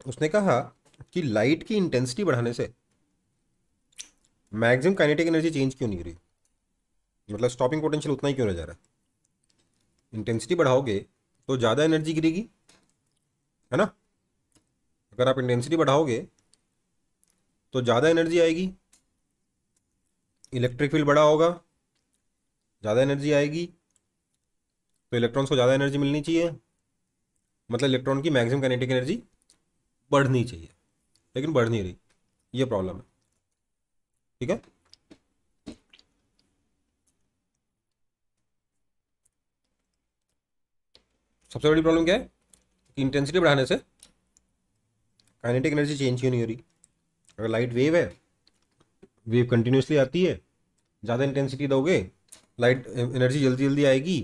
उसने कहा कि लाइट की इंटेंसिटी बढ़ाने से मैक्सिमम काइनेटिक एनर्जी चेंज क्यों नहीं हो रही मतलब स्टॉपिंग पोटेंशियल उतना ही क्यों रह जा रहा है इंटेंसिटी बढ़ाओगे तो ज़्यादा एनर्जी गिरेगी है ना अगर आप इंटेंसिटी बढ़ाओगे तो ज़्यादा एनर्जी आएगी इलेक्ट्रिक फील्ड बड़ा होगा ज़्यादा एनर्जी आएगी तो इलेक्ट्रॉन्स को ज़्यादा एनर्जी मिलनी चाहिए मतलब इलेक्ट्रॉन की मैक्सिमम काइनेटिक एनर्जी बढ़नी चाहिए लेकिन बढ़ नहीं रही ये प्रॉब्लम है ठीक है सबसे बड़ी प्रॉब्लम क्या है इंटेंसिटी बढ़ाने से काइनेटिक एनर्जी चेंज क्यों नहीं हो रही अगर लाइट वेव है वेव कंटिन्यूसली आती है ज़्यादा इंटेंसिटी दोगे लाइट एनर्जी जल्दी जल्दी आएगी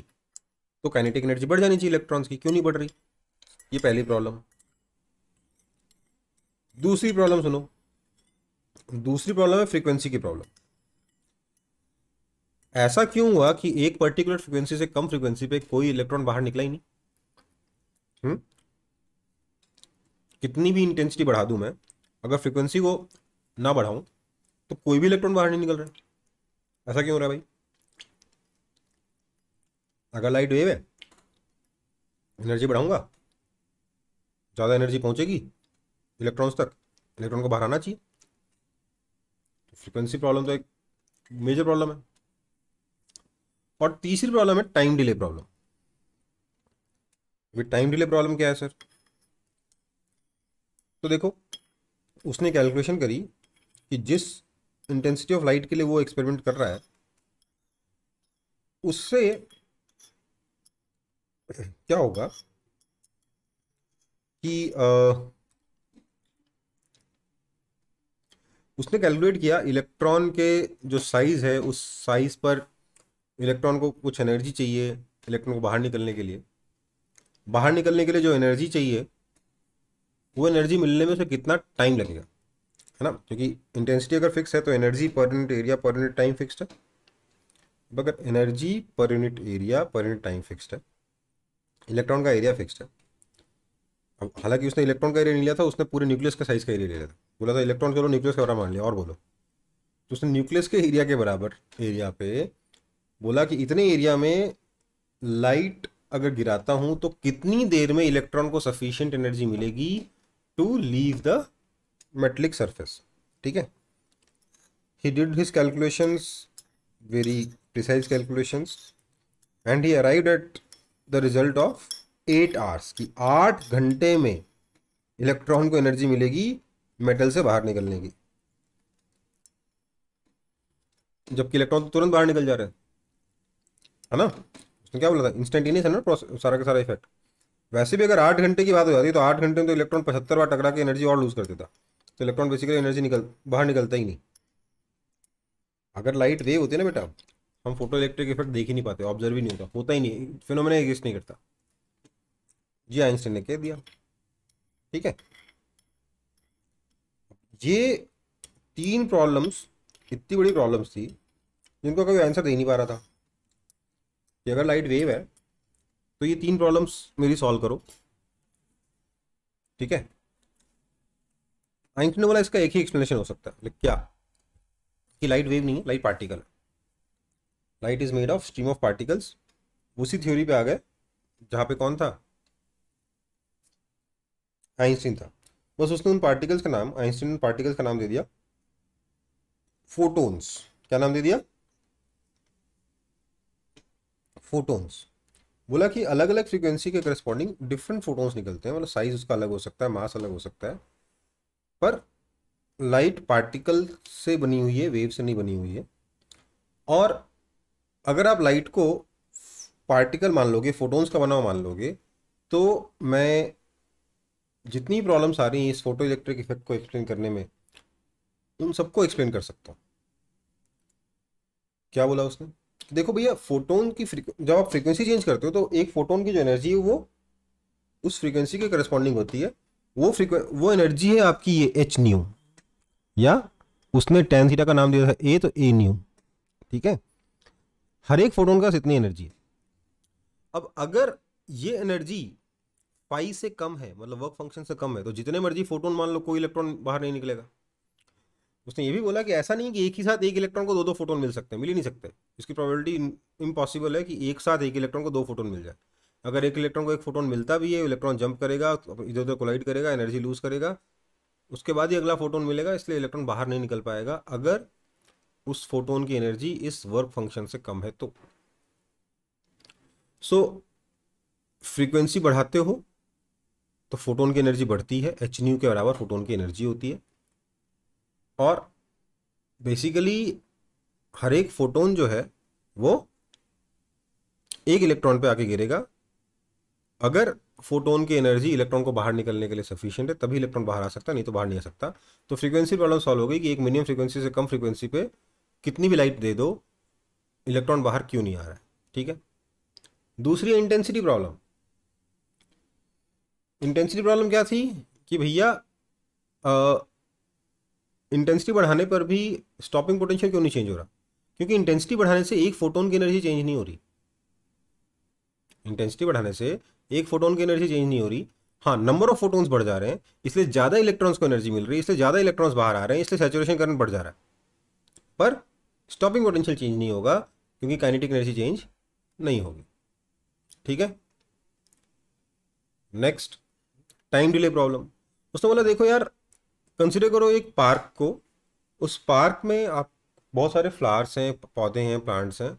तो काइनेटिक एनर्जी बढ़ जानी चाहिए इलेक्ट्रॉन्स की क्यों नहीं बढ़ रही ये पहली प्रॉब्लम दूसरी प्रॉब्लम सुनो दूसरी प्रॉब्लम है फ्रीक्वेंसी की प्रॉब्लम ऐसा क्यों हुआ कि एक पर्टिकुलर फ्रीक्वेंसी से कम फ्रीक्वेंसी पे कोई इलेक्ट्रॉन बाहर निकला ही नहीं हुँ? हम्म? कितनी भी इंटेंसिटी बढ़ा दूं मैं अगर फ्रीक्वेंसी को ना बढ़ाऊं तो कोई भी इलेक्ट्रॉन बाहर नहीं निकल रहा ऐसा क्यों हो रहा है भाई अगर लाइट वेव है एनर्जी बढ़ाऊंगा ज़्यादा एनर्जी पहुंचेगी इलेक्ट्रॉन्स तक इलेक्ट्रॉन को बाहर आना चाहिए तो फ्रीक्वेंसी प्रॉब्लम तो एक मेजर प्रॉब्लम है और तीसरी प्रॉब्लम है time delay problem time delay problem क्या है सर तो देखो उसने कैलकुलेशन करी कि जिस इंटेंसिटी ऑफ लाइट के लिए वो एक्सपेरिमेंट कर रहा है उससे क्या होगा कि आ, उसने कैलकुलेट किया इलेक्ट्रॉन के जो साइज़ है उस साइज़ पर इलेक्ट्रॉन को कुछ एनर्जी चाहिए इलेक्ट्रॉन को बाहर निकलने के लिए बाहर निकलने के लिए जो एनर्जी चाहिए वो एनर्जी मिलने में उसे कितना टाइम लगेगा है ना क्योंकि इंटेंसिटी अगर फिक्स है तो energy per unit area per unit time fixed है अगर energy per unit area per unit time fixed है इलेक्ट्रॉन का एरिया फिक्स्ड है अब हालांकि उसने इलेक्ट्रॉन का एरिया नहीं लिया था उसने पूरे न्यूक्लियस का साइज का एरिया लिया था बोला था इलेक्ट्रॉन चलो न्यूक्लियस का बराबर मान लिया और बोलो तो उसने न्यूक्लियस के एरिया के बराबर एरिया पे बोला कि इतने एरिया में लाइट अगर गिराता हूं तो कितनी देर में इलेक्ट्रॉन को सफिशियंट एनर्जी मिलेगी to leave the metallic surface ठीक है he did his calculations very precise calculations and he arrive at the result of eight hours कि आठ घंटे में इलेक्ट्रॉन को एनर्जी मिलेगी मेटल से बाहर निकलने की जबकि इलेक्ट्रॉन तो तुरंत बाहर निकल जा रहे हैं है ना उसने क्या बोला था इंस्टेंटेनियस है ना सारा का सारा इफेक्ट वैसे भी अगर आठ घंटे की बात हो जाती तो आठ घंटे में तो इलेक्ट्रॉन पचहत्तर बार टकरा के एनर्जी और लूज कर देता तो इलेक्ट्रॉन बेसिकली एनर्जी निकल बाहर निकलता ही नहीं अगर लाइट वे होती है ना बेटा हम फोटो इलेक्ट्रिक इफेक्ट देख ही नहीं पाते ऑब्जर्व ही नहीं होता होता ही नहीं फिनोमेना एग्जिस्ट नहीं करता जी आइंस्टीन ने कह दिया ठीक है ये तीन प्रॉब्लम्स इतनी बड़ी प्रॉब्लम्स थी जिनको कभी आंसर दे नहीं पा रहा था कि अगर लाइट वेव है तो ये तीन प्रॉब्लम्स मेरी सॉल्व करो ठीक है आइंस्टीन ने बोला इसका एक ही एक्सप्लेनेशन हो सकता है क्या कि लाइट वेव नहीं है light particle light is made of stream of particles उसी थ्योरी पे आ गए जहाँ पे कौन था आइंस्टीन था बस उसने उन पार्टिकल्स का नाम आइंस्टीन उन पार्टिकल्स का नाम दे दिया फोटोन्स क्या नाम दे दिया फोटोन्स बोला कि अलग अलग फ्रीक्वेंसी के करस्पॉन्डिंग डिफरेंट फोटोन्स निकलते हैं मतलब साइज उसका अलग हो सकता है मास अलग हो सकता है पर लाइट पार्टिकल से बनी हुई है वेव से नहीं बनी हुई है और अगर आप लाइट को पार्टिकल मान लोगे फोटोन्स का बना हुआ मान लोगे तो मैं जितनी प्रॉब्लम्स आ रही हैं इस फोटो इलेक्ट्रिक इफेक्ट को एक्सप्लेन करने में उन सबको एक्सप्लेन कर सकता हूँ क्या बोला उसने देखो भैया फोटोन की जब आप फ्रीक्वेंसी चेंज करते हो तो एक फोटोन की जो एनर्जी है वो उस फ्रीक्वेंसी के करस्पॉन्डिंग होती है वो फ्रीक्वे वो एनर्जी है आपकी ये एच न्यू या उसने टेन थीटा का नाम दिया था ए तो ए न्यू ठीक है हर एक फोटोन का इतनी एनर्जी है अब अगर ये एनर्जी पाई से कम है मतलब वर्क फंक्शन से कम है तो जितने मर्जी फोटोन मान लो कोई इलेक्ट्रॉन बाहर नहीं निकलेगा उसने ये भी बोला कि ऐसा नहीं कि एक ही साथ एक इलेक्ट्रॉन को दो दो फोटोन मिल सकते हैं मिल ही नहीं सकते इसकी प्रोबेबिलिटी इम्पॉसिबल है कि एक साथ एक इलेक्ट्रॉन को दो फोटोन मिल जाए अगर एक इलेक्ट्रॉन को एक फोटोन मिलता भी है इलेक्ट्रॉन जंप करेगा इधर उधर कोलाइड करेगा एनर्जी लूज करेगा उसके बाद ही अगला फोटोन मिलेगा इसलिए इलेक्ट्रॉन बाहर नहीं निकल पाएगा अगर उस फोटोन की एनर्जी इस वर्क फंक्शन से कम है तो सो so, फ्रीक्वेंसी बढ़ाते हो तो फोटोन की एनर्जी बढ़ती है एच न्यू के बराबर फोटोन की एनर्जी होती है और बेसिकली हर एक फोटोन जो है वो एक इलेक्ट्रॉन पे आके गिरेगा अगर फोटोन की एनर्जी इलेक्ट्रॉन को बाहर निकलने के लिए सफिशियंट है तभी इलेक्ट्रॉन बाहर आ सकता नहीं तो बाहर नहीं आ सकता तो फ्रीक्वेंसी प्रॉब्लम सॉल्व हो गई कि एक मिनिमम फ्रीक्वेंसी से कम फ्रीक्वेंसी पे कितनी भी लाइट दे दो इलेक्ट्रॉन बाहर क्यों नहीं आ रहा है ठीक है दूसरी इंटेंसिटी प्रॉब्लम इंटेंसिटी प्रॉब्लम क्या थी कि भैया इंटेंसिटी बढ़ाने पर भी स्टॉपिंग पोटेंशियल क्यों नहीं चेंज हो रहा क्योंकि इंटेंसिटी बढ़ाने से एक फोटोन की एनर्जी चेंज नहीं हो रही इंटेंसिटी बढ़ाने से एक फोटोन की एनर्जी चेंज नहीं हो रही हाँ नंबर ऑफ फोटोन्स बढ़ जा रहे हैं इसलिए ज़्यादा इलेक्ट्रॉन्स को एनर्जी मिल रही है इसलिए ज़्यादा इलेक्ट्रॉन्स बाहर आ रहे हैं इसलिए सेचुरेशन करंट बढ़ जा रहा है पर स्टॉपिंग पोटेंशियल चेंज नहीं होगा क्योंकि काइनेटिक एनर्जी चेंज नहीं होगी ठीक है नेक्स्ट टाइम डिले प्रॉब्लम उसने बोला देखो यार कंसिडर करो एक पार्क को उस पार्क में आप बहुत सारे फ्लावर्स हैं पौधे हैं प्लांट्स हैं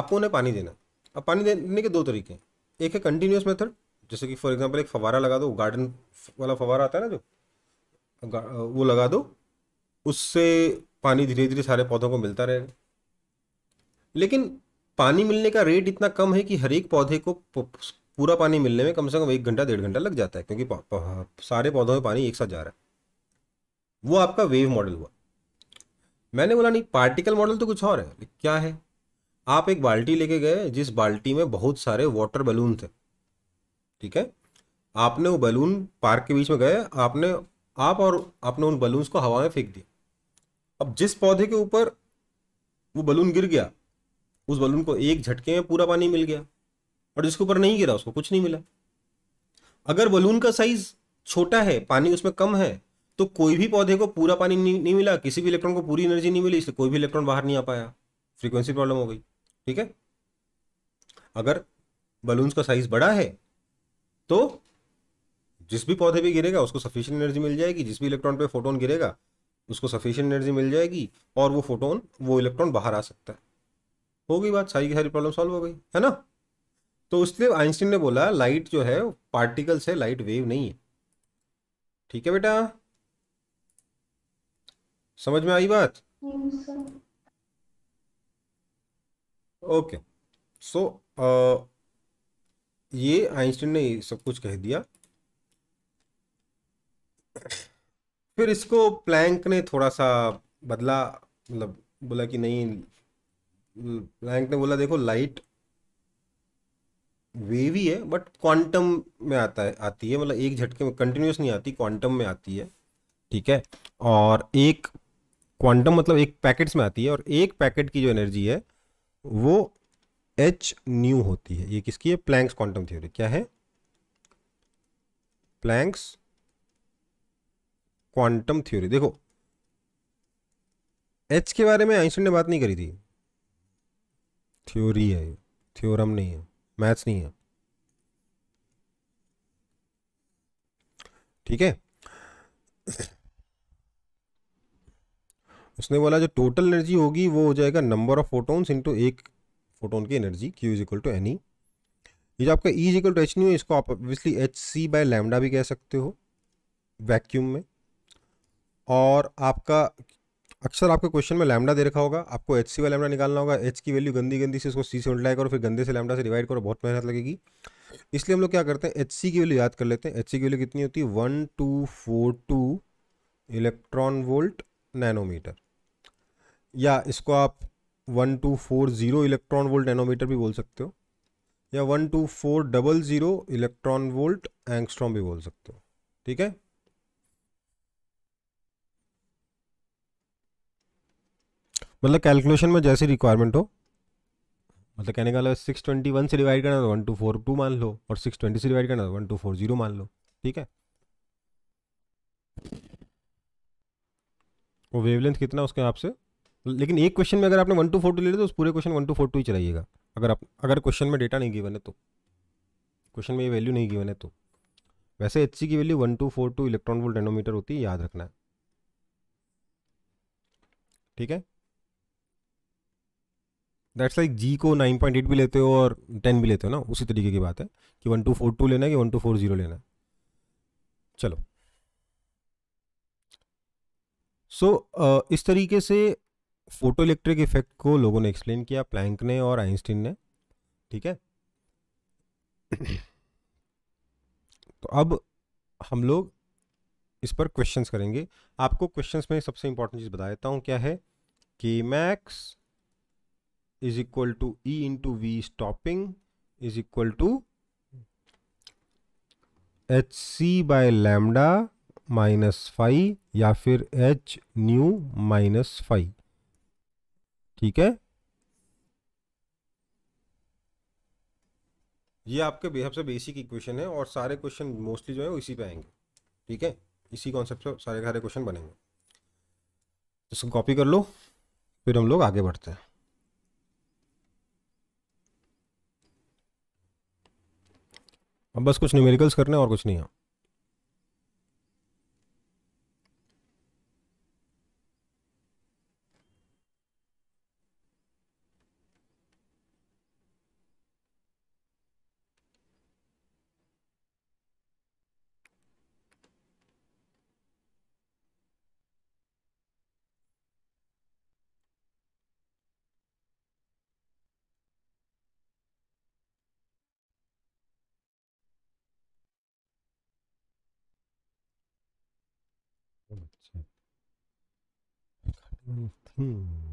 आपको उन्हें पानी देना अब पानी देने के दो तरीके हैं एक है कंटिन्यूस मेथड जैसे कि फॉर एग्जांपल एक फवारा लगा दो गार्डन वाला फवारा आता है ना जो वो लगा दो उससे पानी धीरे धीरे सारे पौधों को मिलता रहेगा लेकिन पानी मिलने का रेट इतना कम है कि हर एक पौधे को पूरा पानी मिलने में कम से कम एक घंटा डेढ़ घंटा लग जाता है क्योंकि सारे पौधों में पानी एक साथ जा रहा है वो आपका वेव मॉडल हुआ मैंने बोला नहीं पार्टिकल मॉडल तो कुछ और है क्या है आप एक बाल्टी लेके गए जिस बाल्टी में बहुत सारे वाटर बलून थे ठीक है आपने वो बलून पार्क के बीच में गए आपने आप और आपने उन बलून्स को हवा में फेंक दिया अब जिस पौधे के ऊपर वो बलून गिर गया उस बलून को एक झटके में पूरा पानी मिल गया और जिसके ऊपर नहीं गिरा उसको कुछ नहीं मिला अगर बलून का साइज छोटा है पानी उसमें कम है तो कोई भी पौधे को पूरा पानी नहीं, नहीं मिला किसी भी इलेक्ट्रॉन को पूरी एनर्जी नहीं मिली इसलिए कोई भी इलेक्ट्रॉन बाहर नहीं आ पाया फ्रीक्वेंसी प्रॉब्लम हो गई ठीक है अगर बलून्स का साइज बड़ा है तो जिस भी पौधे पे गिरेगा उसको सफिशियंट एनर्जी मिल जाएगी जिस भी इलेक्ट्रॉन पे फोटोन गिरेगा उसको सफिशियंट एनर्जी मिल जाएगी और वो फोटोन वो इलेक्ट्रॉन बाहर आ सकता है हो गई बात सारी की सारी प्रॉब्लम सॉल्व हो गई है ना तो इसलिए आइंस्टीन ने बोला लाइट जो है पार्टिकल्स है लाइट वेव नहीं है ठीक है बेटा समझ में आई बात ओके सो so, uh, ये आइंस्टीन ने सब कुछ कह दिया फिर इसको प्लैंक ने थोड़ा सा बदला मतलब बोला कि नहीं प्लैंक ने बोला देखो लाइट वेवी है बट क्वांटम में आता है आती है मतलब एक झटके में कंटिन्यूस नहीं आती क्वांटम में आती है ठीक है और एक क्वांटम मतलब एक पैकेट्स में आती है और एक पैकेट की जो एनर्जी है वो एच न्यू होती है ये किसकी है प्लैंक्स क्वांटम थ्योरी क्या है प्लैंक्स क्वांटम थ्योरी देखो एच के बारे में आइंस्टीन ने बात नहीं करी थी थ्योरी है थ्योरम नहीं है मैथ्स नहीं है ठीक है उसने बोला जो टोटल एनर्जी होगी वो हो जाएगा नंबर ऑफ फोटोन्स इंटू एक फोटोन की energy Q is equal to n e ये जो आपका e equal to h nu इसको आप obviously h C by lambda भी कह सकते हो वैक्यूम में और आपका अक्सर आपके क्वेश्चन में लैमडा दे रखा होगा आपको एच सी वाला निकालना होगा एच की वैल्यू गंदी गंदी से उसको सी से उल्टा करो फिर गंदे से लैमडा से डिवाइड करो बहुत मेहनत लगेगी इसलिए हम लोग क्या करते हैं एच सी की वैल्यू याद कर लेते हैं एच सी की वैल्यू कितनी होती है one two four two electron volt nanometer या इसको आप one two four zero electron volt nanometer भी बोल सकते हो या one two four double zero electron volt angstrom भी बोल सकते हो ठीक है मतलब कैलकुलेशन में जैसी रिक्वायरमेंट हो मतलब कहने का मतलब सिक्स ट्वेंटी वन से डिवाइड करना तो वन टू फोर टू मान लो और सिक्स ट्वेंटी से डिवाइड करना तो वन टू फोर जीरो मान लो ठीक है वो वेवलेंथ कितना उसके आपसे लेकिन एक क्वेश्चन में अगर आपने वन टू फोर टू ले लिया तो उस पूरे question one two four two ही चलाइएगा अगर आप अगर क्वेश्चन में डेटा नहीं गिवन है तो क्वेश्चन में ये वैल्यू नहीं गिवन है तो वैसे एच की value one two four two electron volt nanometer होती है याद रखना है ठीक है दैट्स लाइक जी को नाइन पॉइंट एट भी लेते हो और टेन भी लेते हो ना उसी तरीके की बात है कि वन टू फोर टू लेना है कि वन टू फोर जीरो लेना है चलो सो so, uh, इस तरीके से फोटो इलेक्ट्रिक इफेक्ट को लोगों ने एक्सप्लेन किया प्लैंक ने और आइंस्टीन ने ठीक है तो अब हम लोग इस पर क्वेश्चंस करेंगे आपको क्वेश्चंस में सबसे इंपॉर्टेंट चीज़ बता देता हूँ क्या है कि max is equal to E into V stopping is equal to h C by lambda minus five या फिर एच न्यू माइनस फाइव ठीक है ये आपके बेहद से बेसिक इक्वेशन है और सारे क्वेश्चन मोस्टली जो है वो इसी पे आएंगे ठीक है इसी कॉन्सेप्ट से सारे सारे क्वेश्चन बनेंगे तो इसको कॉपी कर लो फिर हम लोग आगे बढ़ते हैं अब बस कुछ न्यूमेरिकल्स करने और कुछ नहीं है Hmm.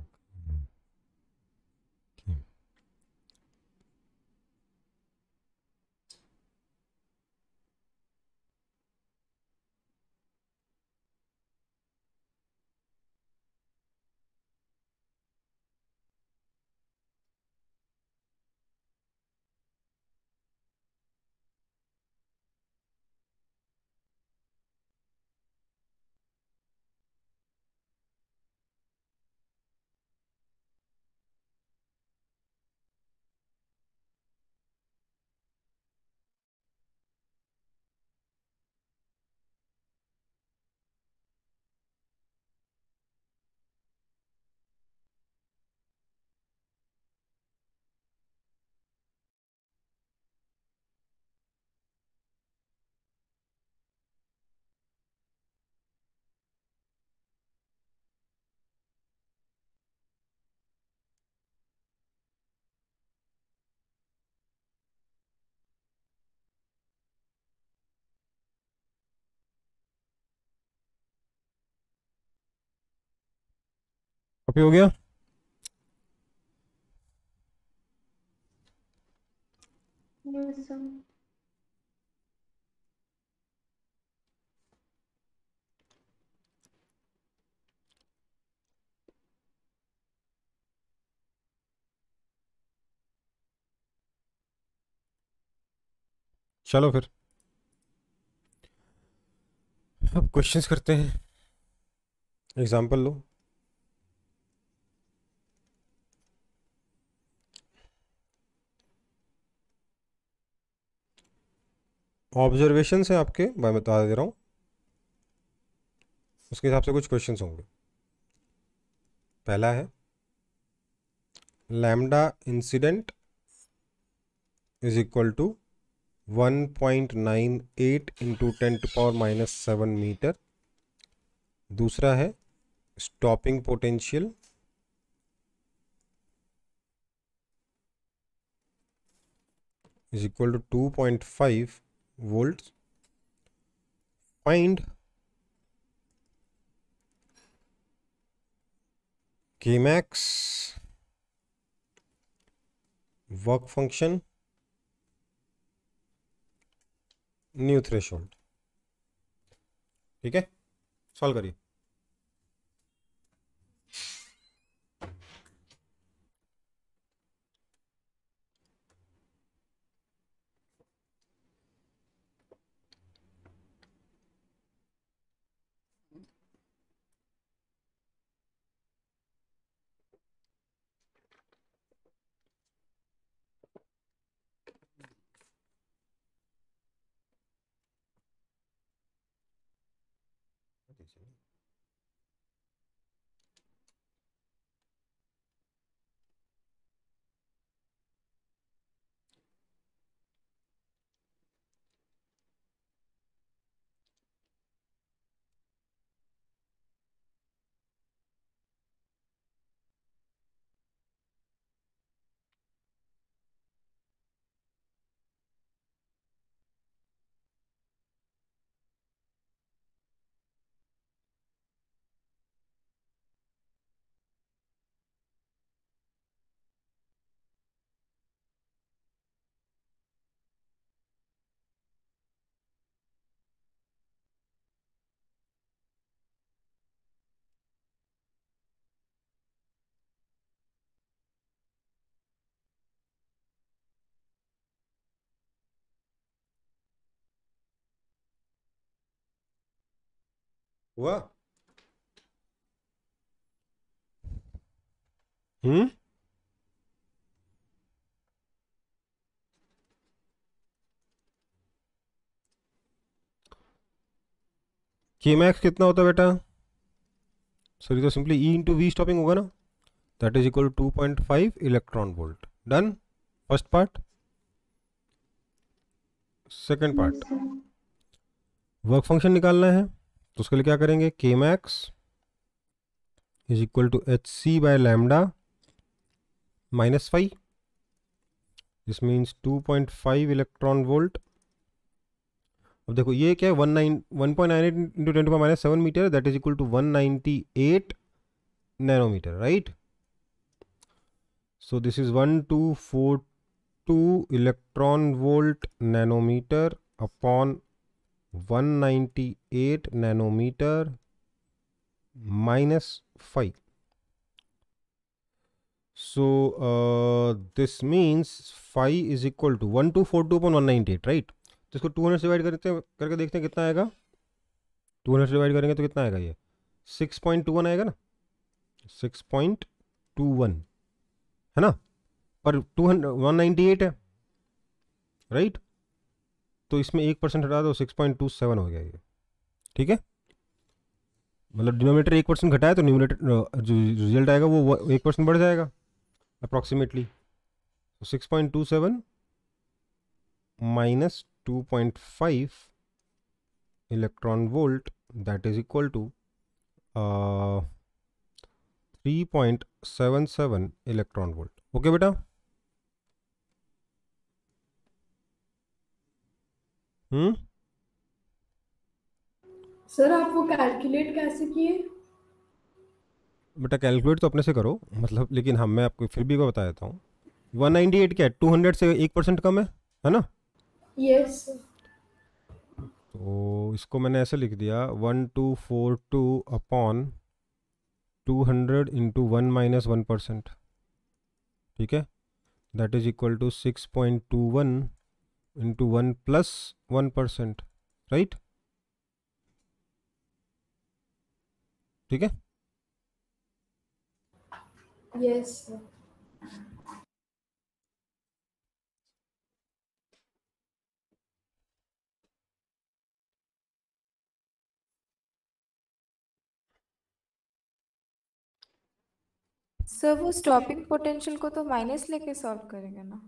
कॉपी हो गया चलो फिर अब क्वेश्चंस करते हैं एग्जांपल लो ऑब्जर्वेशन हैं आपके मैं बता दे रहा हूँ उसके हिसाब से कुछ क्वेश्चंस होंगे पहला है lambda incident is equal to 1.98 into ten to power minus seven meter दूसरा है stopping potential is equal to two point five volts find kmax work function new threshold ठीक है सॉल्व करिए हुआ हम्म के मैक्स कितना होता है बेटा सॉरी तो simply e into V stopping होगा ना that is equal to point five electron volt done first part second part work function निकालना है तो उसके लिए क्या करेंगे K max is equal to h C by lambda minus five this means two point five electron volt अब देखो ये क्या है one nine one point nine eight into twenty five minus seven meter that is equal to one ninety eight nanometer right so this is one two four two electron volt nanometer upon 198 nanometer minus five so this means five is equal to one two four two point one ninety eight right तो इसको two hundred divide करते करके देखते हैं कितना आएगा two hundred divide करेंगे तो कितना आएगा ये सिक्स पॉइंट टू वन आएगा ना सिक्स पॉइंट टू वन है ना पर two hundred one ninety eight है राइट तो इसमें एक परसेंट हटा दो सिक्स पॉइंट टू सेवन हो गया ये ठीक है मतलब डिनोमिनेटर एक परसेंट घटाया तो न्यूमिनेटर जो रिजल्ट आएगा वो एक परसेंट बढ़ जाएगा approximately six point two seven minus two point five electron volt that is equal to three point seven seven electron volt okay बेटा हम्म सर आप वो कैलकुलेट कैसे किए बेटा कैलकुलेट तो अपने से करो मतलब लेकिन हम हाँ, मैं आपको फिर भी बता देता हूँ 198 क्या टू हंड्रेड से एक परसेंट कम है है ना यस yes, तो इसको मैंने ऐसे लिख दिया one two four two upon two hundred into one minus one percent ठीक है that is equal to six point two one into 1 plus 1 percent right ठीक है yes सर वो स्टॉपिंग पोटेंशियल को तो माइनस लेके सॉल्व करेगा ना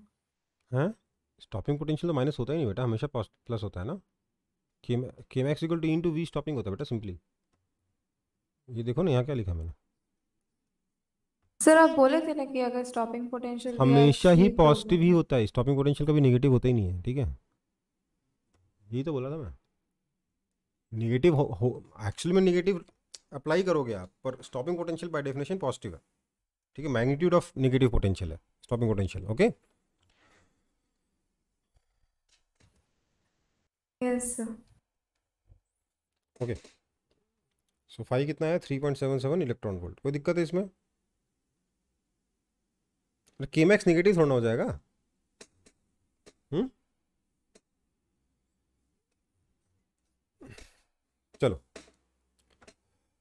हाँ? स्टॉपिंग पोटेंशियल तो माइनस होता ही नहीं बेटा हमेशा प्लस होता है ना K max equal to into V stopping होता है बेटा सिंपली ये देखो ना यहाँ क्या लिखा मैंने सर आप बोले थे ना कि अगर स्टॉपिंग पोटेंशियल हमेशा ही पॉजिटिव तो ही होता है स्टॉपिंग पोटेंशियल कभी नेगेटिव होता ही नहीं है ठीक है यही तो बोला था मैं नेगेटिव हो, एक्चुअली में नेगेटिव अप्लाई करोगे आप पर stopping potential by definition positive है ठीक है मैग्नीट्यूड ऑफ नेगेटिव पोटेंशियल है stopping potential okay yes okay so five कितना है three point seven seven electron volt कोई दिक्कत है इसमें के मैक्स निगेटिव थोड़ा हो जाएगा हम्म चलो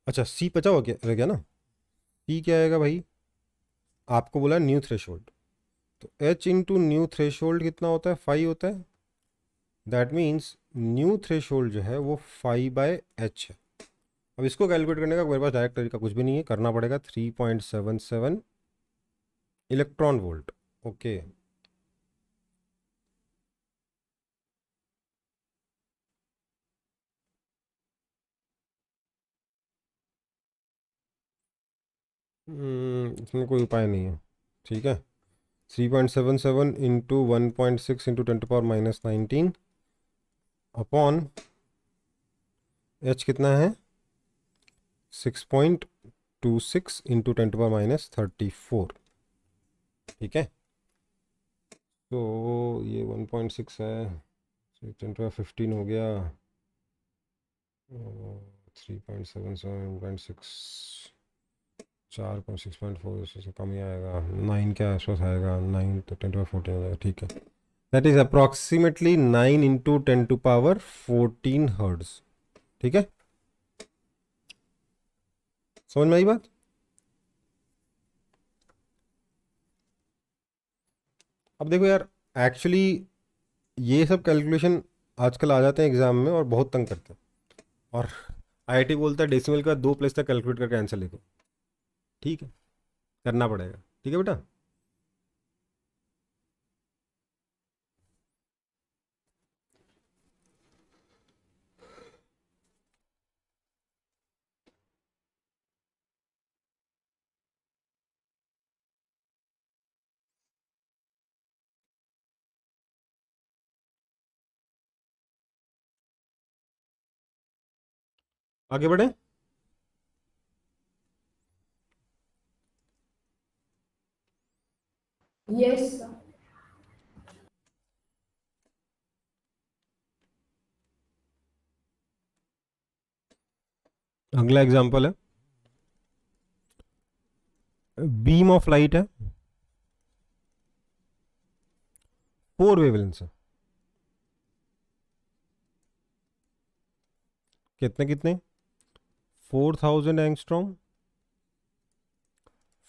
अच्छा सी पचा हो गया रह गया ना सी क्या आएगा भाई आपको बोला न्यू थ्रेश तो एच इंटू न्यू थ्रेश कितना होता है फाइव होता है दैट मीन्स न्यू थ्रेश जो है वो फाइव बाय एच है अब इसको कैलकुलेट करने का मेरे पास डायरेक्ट तरीका कुछ भी नहीं है करना पड़ेगा three point seven seven electron volt okay hmm, इसमें कोई उपाय नहीं है ठीक है three point seven seven into one point six into twenty to power minus nineteen upon H कितना है six point two six into ten to पर माइनस थर्टी फोर ठीक है तो ये वन पॉइंट सिक्स है टेन टू फिफ्टीन हो गया three point seven seven point six चार पॉइंट सिक्स पॉइंट फोर से कम ही आएगा नाइन के आसपास आएगा नाइन तो टेन टू फोर्टीन हो जाएगा ठीक है that is approximately nine into ten to power fourteen hertz ठीक है समझ में आई बात अब देखो यार एक्चुअली ये सब कैलकुलेशन आजकल आ जाते हैं एग्जाम में और बहुत तंग करते हैं और आईआईटी बोलता है डेसिमल का दो प्लेस तक कैलकुलेट करके आंसर लिखो ठीक है करना पड़ेगा ठीक है बेटा आगे बढ़े yes, अगला एग्जांपल है बीम ऑफ लाइट है फोर वेवलेंस है कितने कितने 4000 angstrom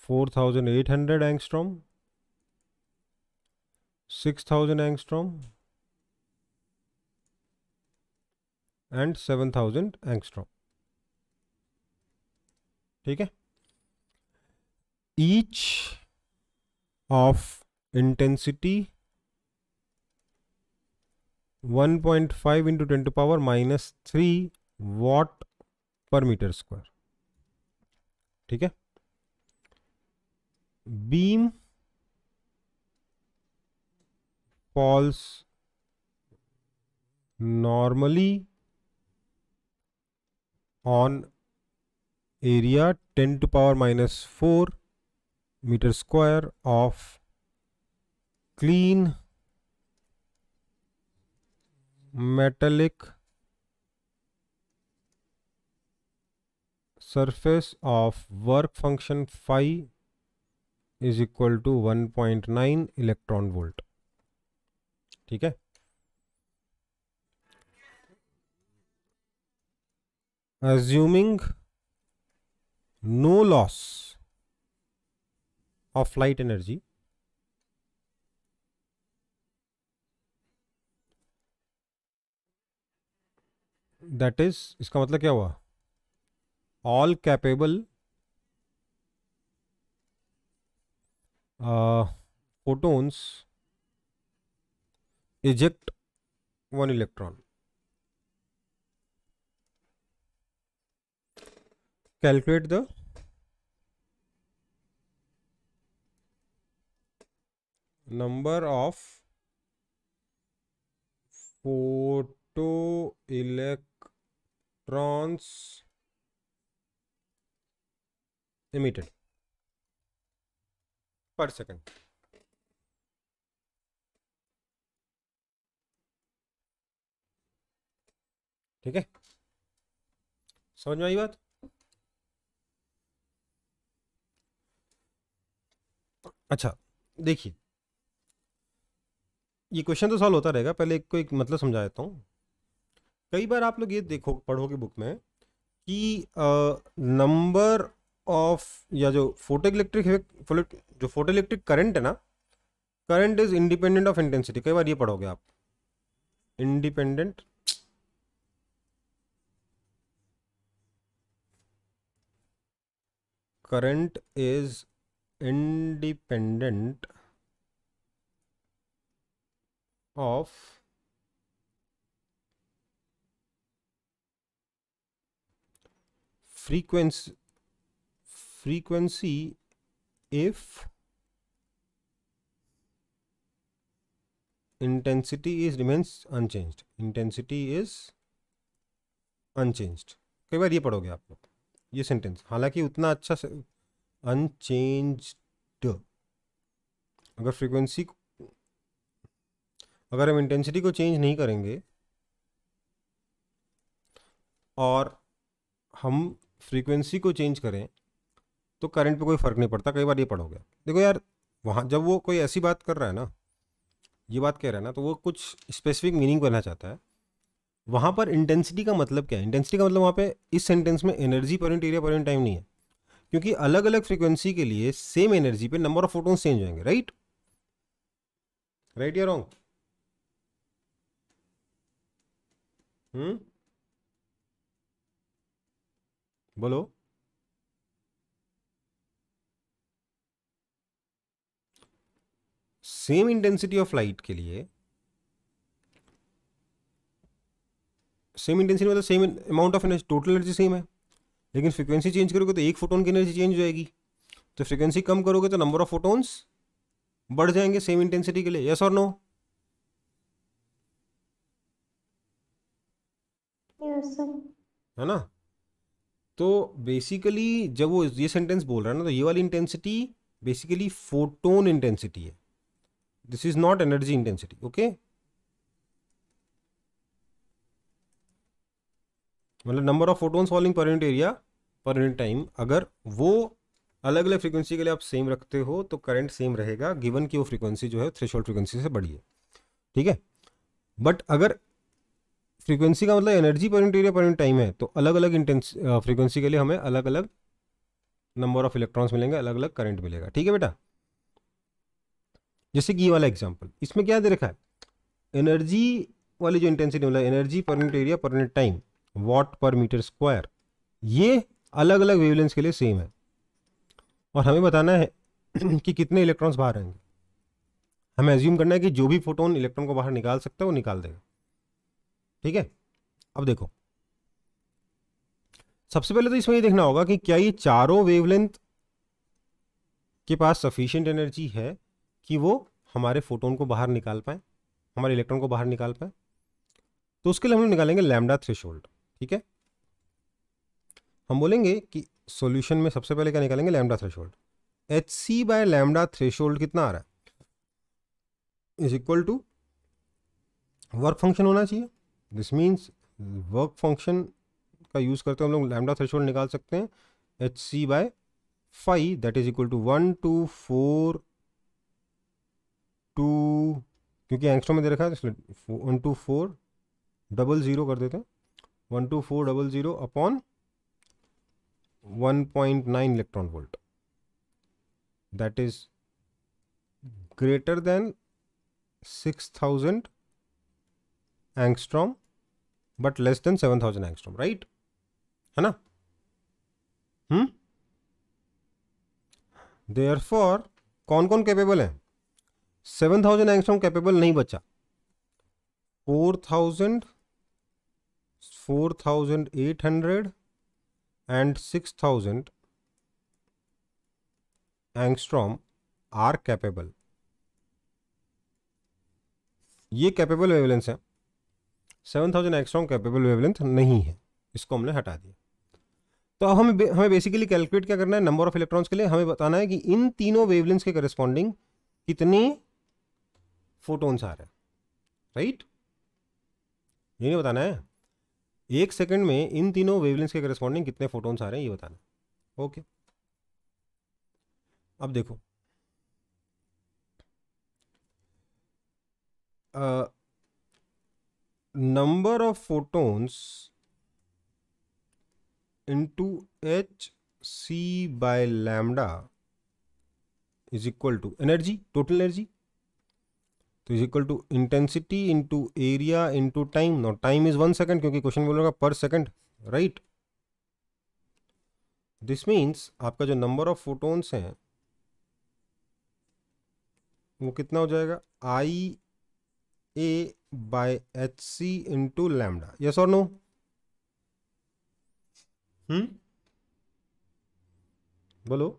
4800 angstrom 6000 angstrom and 7000 angstrom ठीक each of intensity 1.5 into 10 to power minus 3 watt per metre square ठीक है beam falls normally on area ten to power minus four metre square of clean metallic surface of work function phi is equal to 1.9 electron volt ठीक है assuming no loss of light energy that is इसका मतलब क्या हुआ all capable uh, photons eject one electron. Calculate the number of photoelectrons emitted per second. ठीक है समझ में आई बात अच्छा देखिए ये क्वेश्चन तो सॉल्व होता रहेगा पहले एक को एक मतलब समझा देता हूँ कई बार आप लोग ये देखो पढ़ोगे बुक में कि नंबर ऑफ या जो फोटो इलेक्ट्रिक जो फोटो इलेक्ट्रिक करंट है ना current is independent of intensity कई बार ये पढ़ोगे आप independent current is independent of frequency frequency if intensity is remains unchanged intensity is unchanged कई बार ये पढ़ोगे आप लोग ये सेंटेंस हालांकि उतना अच्छा अनचेंज्ड अगर फ्रीक्वेंसी अगर हम इंटेंसिटी को चेंज नहीं करेंगे और हम फ्रीक्वेंसी को चेंज करें तो करंट पे कोई फ़र्क नहीं पड़ता कई बार ये पढ़ोगे देखो यार वहाँ जब वो कोई ऐसी बात कर रहा है ना ये बात कह रहा है ना तो वो कुछ स्पेसिफिक मीनिंग कहना चाहता है वहाँ पर इंटेंसिटी का मतलब क्या है इंटेंसिटी का मतलब वहाँ पे इस सेंटेंस में एनर्जी पर एरिया पर टाइम नहीं है क्योंकि अलग अलग फ्रिक्वेंसी के लिए सेम एनर्जी पर नंबर ऑफ फोटोन्स चेंज होंगे राइट राइट या रॉन्ग हम्म? बोलो बोलो सेम इंटेंसिटी ऑफ लाइट के लिए सेम इंटेंसिटी मतलब same amount of energy total energy same है लेकिन फ्रीक्वेंसी चेंज करोगे तो एक फोटोन की एनर्जी चेंज हो जाएगी तो फ्रीक्वेंसी कम करोगे तो नंबर ऑफ फोटोन्स बढ़ जाएंगे सेम इंटेंसिटी के लिए यस और नो है ना तो बेसिकली जब वो ये सेंटेंस बोल रहा है ना तो ये वाली इंटेंसिटी बेसिकली फोटोन इंटेंसिटी है this is not energy intensity okay मतलब number of photons falling per unit area per unit time अगर वो अलग अलग फ्रीक्वेंसी के लिए आप सेम रखते हो तो करंट सेम रहेगा गिवन की वो फ्रीक्वेंसी जो है थ्रेश फ्रीक्वेंसी से बड़ी है ठीक है बट अगर फ्रीक्वेंसी का मतलब energy per unit area per unit time है तो अलग अलग इंटेंस फ्रीक्वेंसी के लिए हमें अलग अलग नंबर ऑफ इलेक्ट्रॉन्स मिलेंगे अलग अलग करंट मिलेगा ठीक है बेटा जैसे कि ये वाला एग्जाम्पल इसमें क्या दे रखा है एनर्जी वाली जो इंटेंसिटी मतलब energy per unit area per unit time watt per metre square ये अलग अलग वेवलेंस के लिए सेम है और हमें बताना है कि कितने इलेक्ट्रॉन्स बाहर आएंगे हमें एज्यूम करना है कि जो भी फोटोन इलेक्ट्रॉन को बाहर निकाल सकता है वो निकाल देगा ठीक है अब देखो सबसे पहले तो इसमें ये देखना होगा कि क्या ये चारों वेवलेंथ के पास सफिशियंट एनर्जी है कि वो हमारे फोटोन को बाहर निकाल पाएँ हमारे इलेक्ट्रॉन को बाहर निकाल पाएँ तो उसके लिए हम लोग निकालेंगे लैमडा थ्रेशोल्ड ठीक है हम बोलेंगे कि सॉल्यूशन में सबसे पहले क्या निकालेंगे lambda threshold H C by lambda threshold कितना आ रहा है is equal to work function होना चाहिए दिस मीन्स वर्क फंक्शन का यूज़ करते हुए हम लोग लैमडा थ्रेशोल्ड निकाल सकते हैं H C by five that is equal to one two four two क्योंकि एंगस्टो में दे रखा है one two four double zero कर देते हैं one two four double zero upon one point nine electron volt that is greater than six thousand angstrom but less than seven thousand angstrom right है ना हम्म therefore कौन कौन capable है seven thousand angstrom capable नहीं बचा four thousand four thousand eight hundred and six thousand angstrom are capable ये capable wavelengths है seven thousand angstrom capable wavelength नहीं है इसको हमने हटा दिया तो अब हमें हमें बेसिकली कैलकुलेट क्या करना है नंबर ऑफ इलेक्ट्रॉन्स के लिए हमें बताना है कि इन तीनों वेवलेंस के करस्पॉन्डिंग कितनी फोटोन्स आ रहे हैं राइट ये नहीं बताना है एक सेकंड में इन तीनों वेवलेंस के करस्पॉन्डिंग कितने फोटोन्स आ रहे हैं ये बताना ओके अब देखो number of photons into H C by lambda is equal to energy total energy तो is equal to intensity into area into time not time is one second क्योंकि क्वेश्चन बोल रहा पर सेकेंड राइट दिस मीन्स आपका जो number of photons हैं वो कितना हो जाएगा I A by H C into lambda yes और नो हम्म बोलो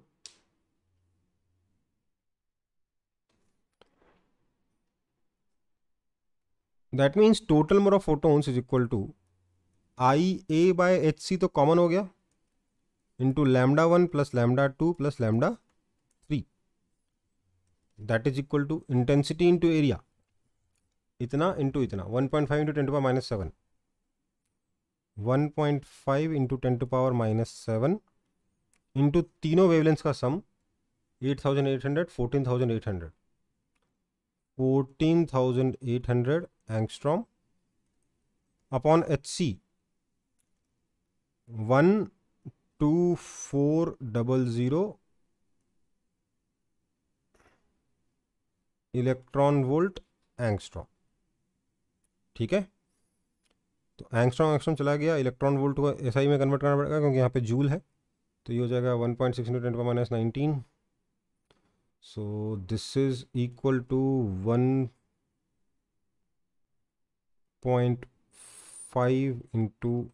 that means total number of photons is equal to I A by H C तो कॉमन हो गया into lambda one plus lambda two plus lambda three that is equal to intensity into area इतना into इतना one point five into ten to power minus seven one point five into ten to power minus seven into तीनों wavelengths का sum eight thousand eight hundred fourteen thousand eight hundred fourteen thousand eight hundred upon H C one two four double zero electron volt angstrom ठीक है तो angstrom angstrom चला गया electron volt को SI में convert करना पड़ेगा क्योंकि यहाँ पे जूल है तो ये हो जाएगा one point six into ten पर minus nineteen so this is equal to one 0.5 into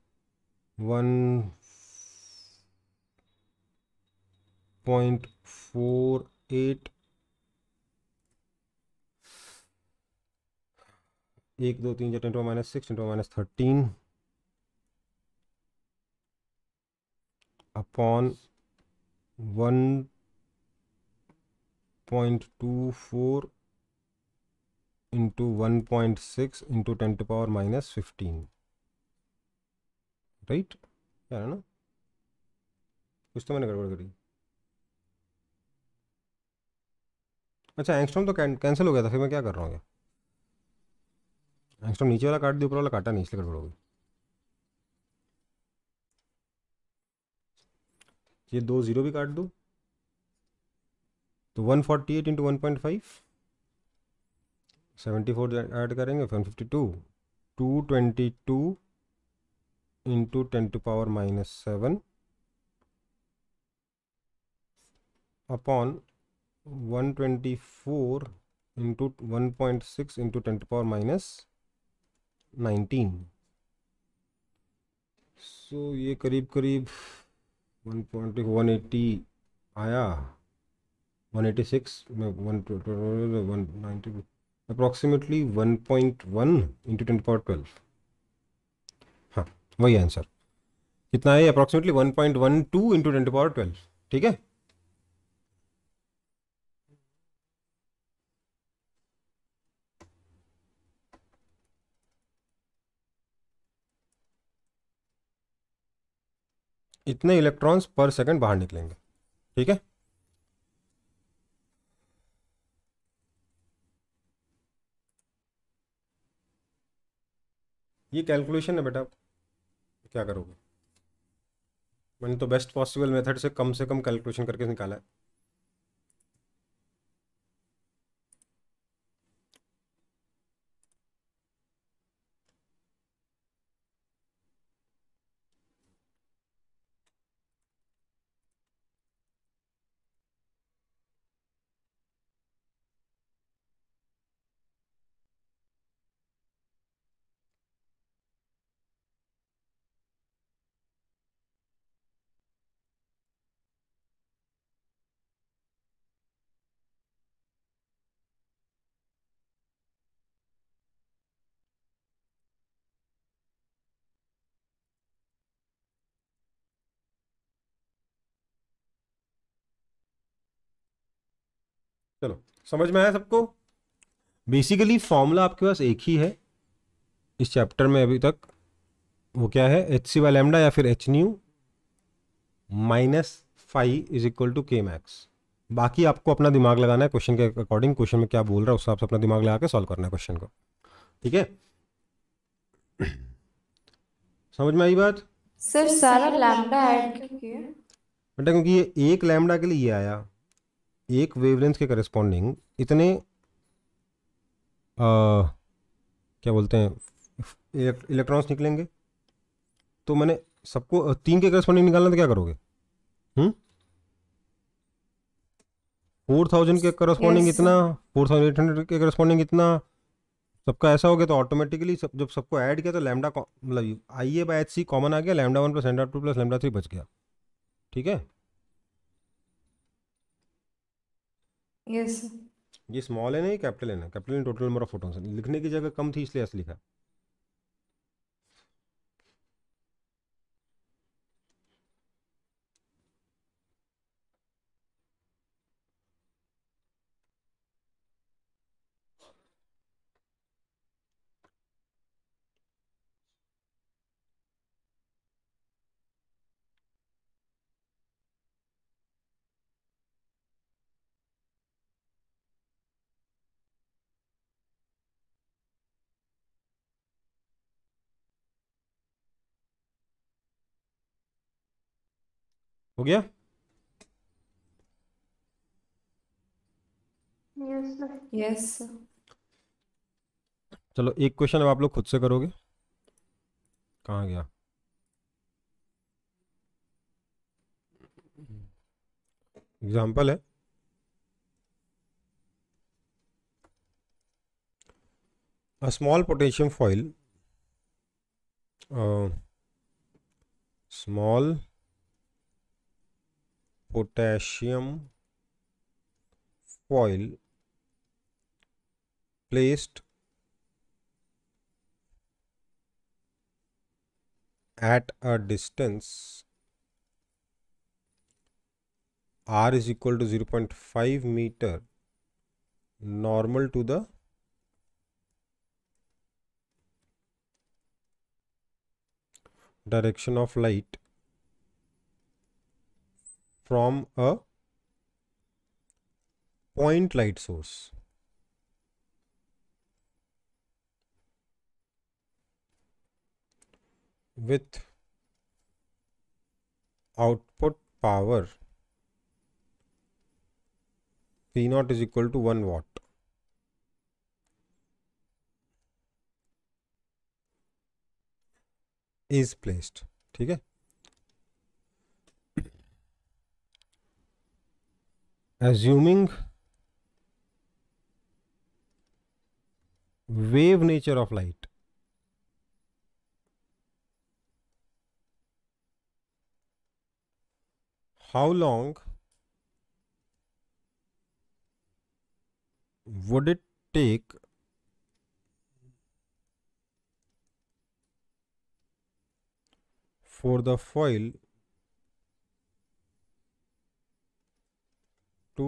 1.48 एक दो तीन चार into minus six into minus thirteen upon one point two four into one point six into ten to power minus fifteen right क्या है ना कुछ तो मैंने गड़बड़ करी अच्छा एंगस्ट्रॉम तो कैंसिल हो गया था फिर मैं क्या कर रहा हूँ क्या एंगस्ट्रॉम नीचे वाला काट दिया ऊपर वाला काटा नहीं इसलिए गड़बड़ हो गई ये दो ज़ीरो भी काट दो तो one forty eight into one point five seventy four add करेंगे one fifty two two twenty two into ten to power minus seven upon one twenty four into one point six into ten to power minus nineteen so ये करीब करीब one point one eighty आया one eighty six में one one ninety approximately 1.1 into ten power twelve हाँ वही answer कितना है approximately 1.12 point one two into ten power twelve ठीक है इतने इलेक्ट्रॉन्स पर सेकंड बाहर निकलेंगे ठीक है ये कैलकुलेशन है बेटा क्या करोगे मैंने तो बेस्ट पॉसिबल मेथड से कम से कम कैलकुलेशन करके निकाला है समझ में आया सबको बेसिकली फॉर्मूला आपके पास एक ही है इस चैप्टर में अभी तक वो क्या है एच सी वाई लेमडा या फिर H nu minus five is equal to K max बाकी आपको अपना दिमाग लगाना है क्वेश्चन के अकॉर्डिंग क्वेश्चन में क्या बोल रहा है उस हिसाब से अपना दिमाग लगा के सॉल्व करना है क्वेश्चन को ठीक है समझ में आई बात सर सारा लैम्डा ऐड क्यों किया बेटा क्योंकि ये एक लैम्डा के लिए आया एक वेवलेंथ के करस्पॉन्डिंग इतने आ, क्या बोलते हैं इलेक्ट्रॉन्स निकलेंगे तो मैंने सबको तीन के करस्पॉन्डिंग निकालना तो क्या करोगे फोर हम्म? थाउजेंड के करस्पॉन्डिंग yes. इतना फोर थाउजेंड एट हंड्रेड के करस्पॉन्डिंग इतना सबका ऐसा हो गया तो ऑटोमेटिकली सब जब सबको ऐड किया तो लैमडा मतलब I A by H C common आ गया lambda one plus lambda two plus lambda three बच गया ठीक है यस ये स्मॉल है ना ये कैपिटल है ना capital total number of photons लिखने की जगह कम थी इसलिए ऐसे लिखा हो गया यस yes, yes. चलो एक क्वेश्चन अब आप लोग खुद से करोगे कहाँ गया एग्जाम्पल है small potassium foil small uh, potassium foil placed at a distance r is equal to 0.5 meter normal to the direction of light from a point light source. with output power P naught is equal to 1 watt. is placed. ठीक है assuming wave nature of light how long would it take for the foil to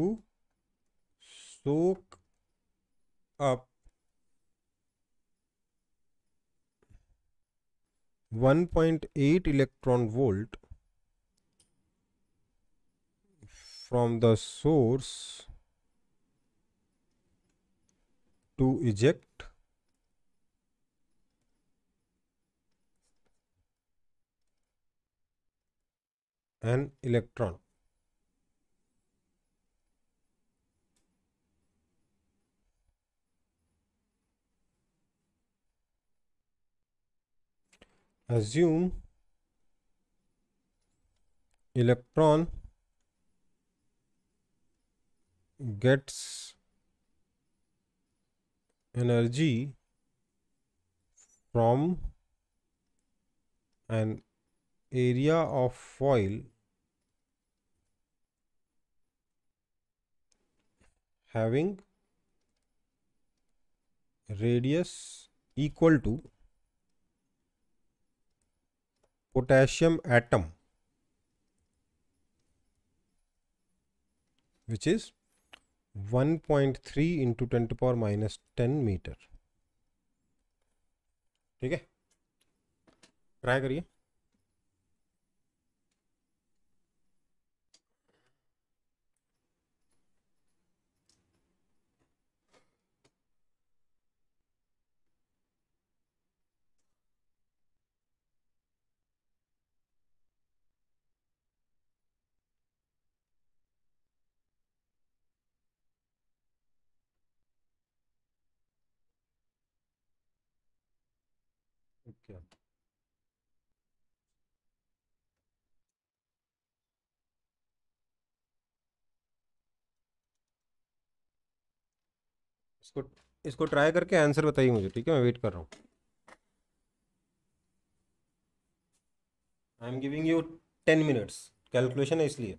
soak up 1.8 electron volt from the source to eject an electron assume electron gets energy from an area of foil having radius equal to potassium atom which is 1.3 into 10 to power minus 10 metre ठीक है try करिए इसको इसको try करके answer बताइए मुझे ठीक है मैं वेट कर रहा हूँ I am giving you ten minutes calculation है इसलिए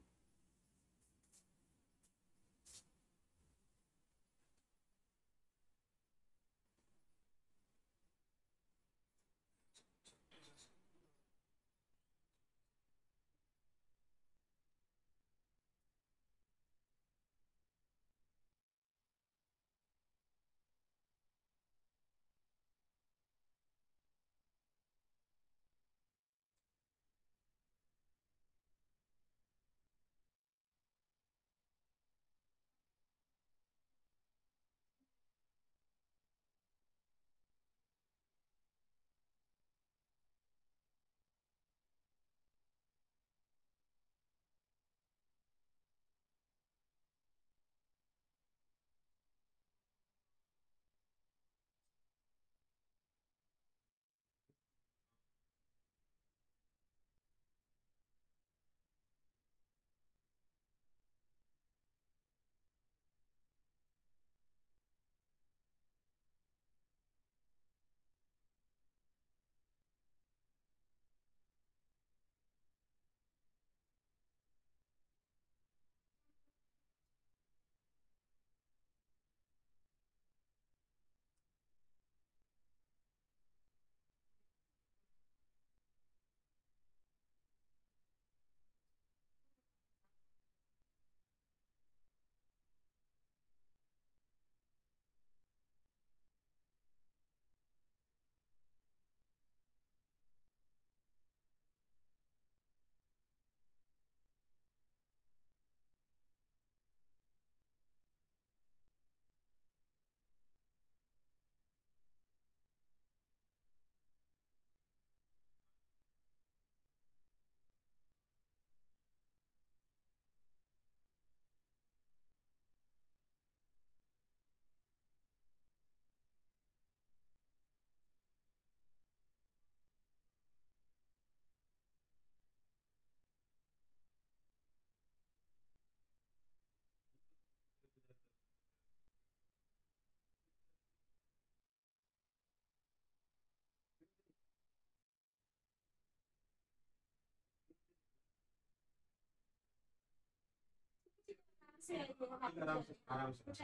खाते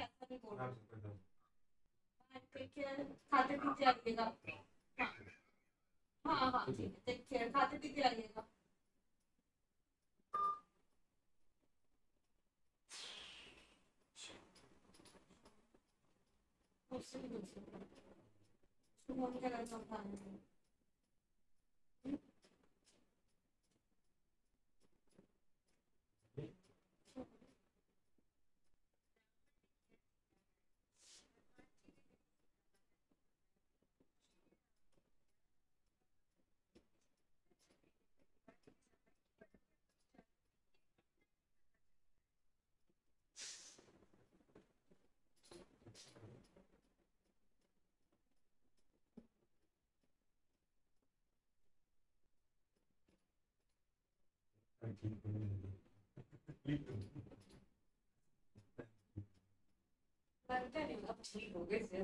पीते आइएगा हाँ हाँ ठीक है टेक केयर खाते पीते आइएगा उससे भी दूसरे फोन का रंग उठाने ठीक हो गए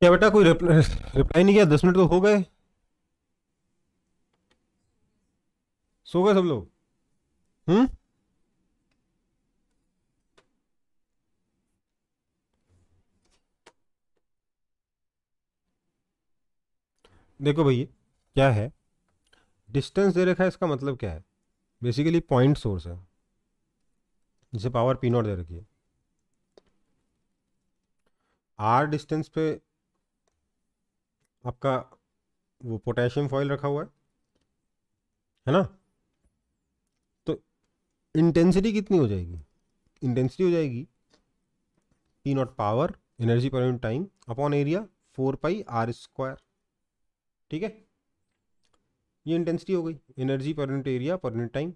क्या बेटा कोई रिप्लाई रिप्लाई नहीं किया दस मिनट तो हो गए सो गए सब लोग हम्म देखो भैया क्या है डिस्टेंस दे रखा है इसका मतलब क्या है बेसिकली पॉइंट सोर्स है जिसे पावर पी नॉट दे रखी है आर डिस्टेंस पे आपका वो पोटेशियम फॉइल रखा हुआ है है ना तो इंटेंसिटी कितनी हो जाएगी इंटेंसिटी हो जाएगी P not power energy per unit time upon area four pi R square ठीक है ये इंटेंसिटी हो गई energy per unit area per unit time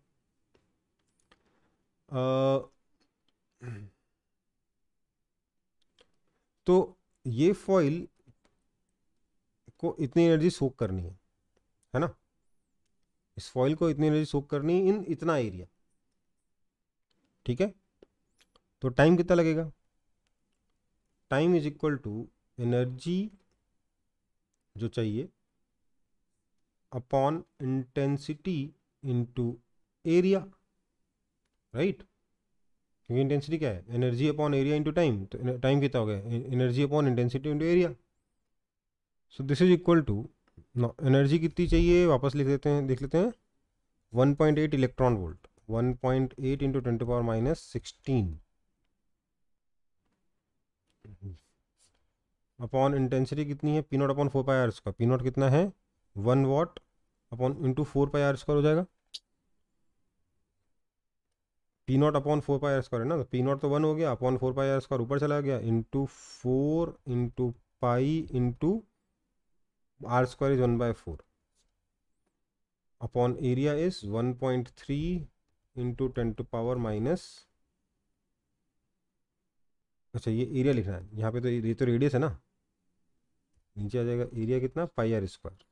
तो ये फॉइल को इतनी एनर्जी सोख करनी है है ना इस फॉइल को इतनी एनर्जी सोख करनी है इन इतना एरिया ठीक है तो टाइम कितना लगेगा time is equal to energy जो चाहिए upon intensity into area right क्योंकि इंटेंसिटी क्या है energy upon area into time तो टाइम कितना हो गया energy upon intensity into area so this is equal to ना एनर्जी कितनी चाहिए वापस लिख लेते हैं देख लेते हैं one point eight electron volt one point eight into twenty power minus sixteen upon intensity कितनी है P not upon four pi R square P not कितना है one watt upon into four pi R square हो जाएगा P not upon four pi R square है ना P तो not तो वन हो गया upon four pi R square ऊपर चला गया into four into pi into R square is one by four upon area is one point three into ten to power minus अच्छा ये एरिया लिखना है यहाँ पे तो ये तो रेडियस है ना नीचे आ जाएगा एरिया कितना pi R square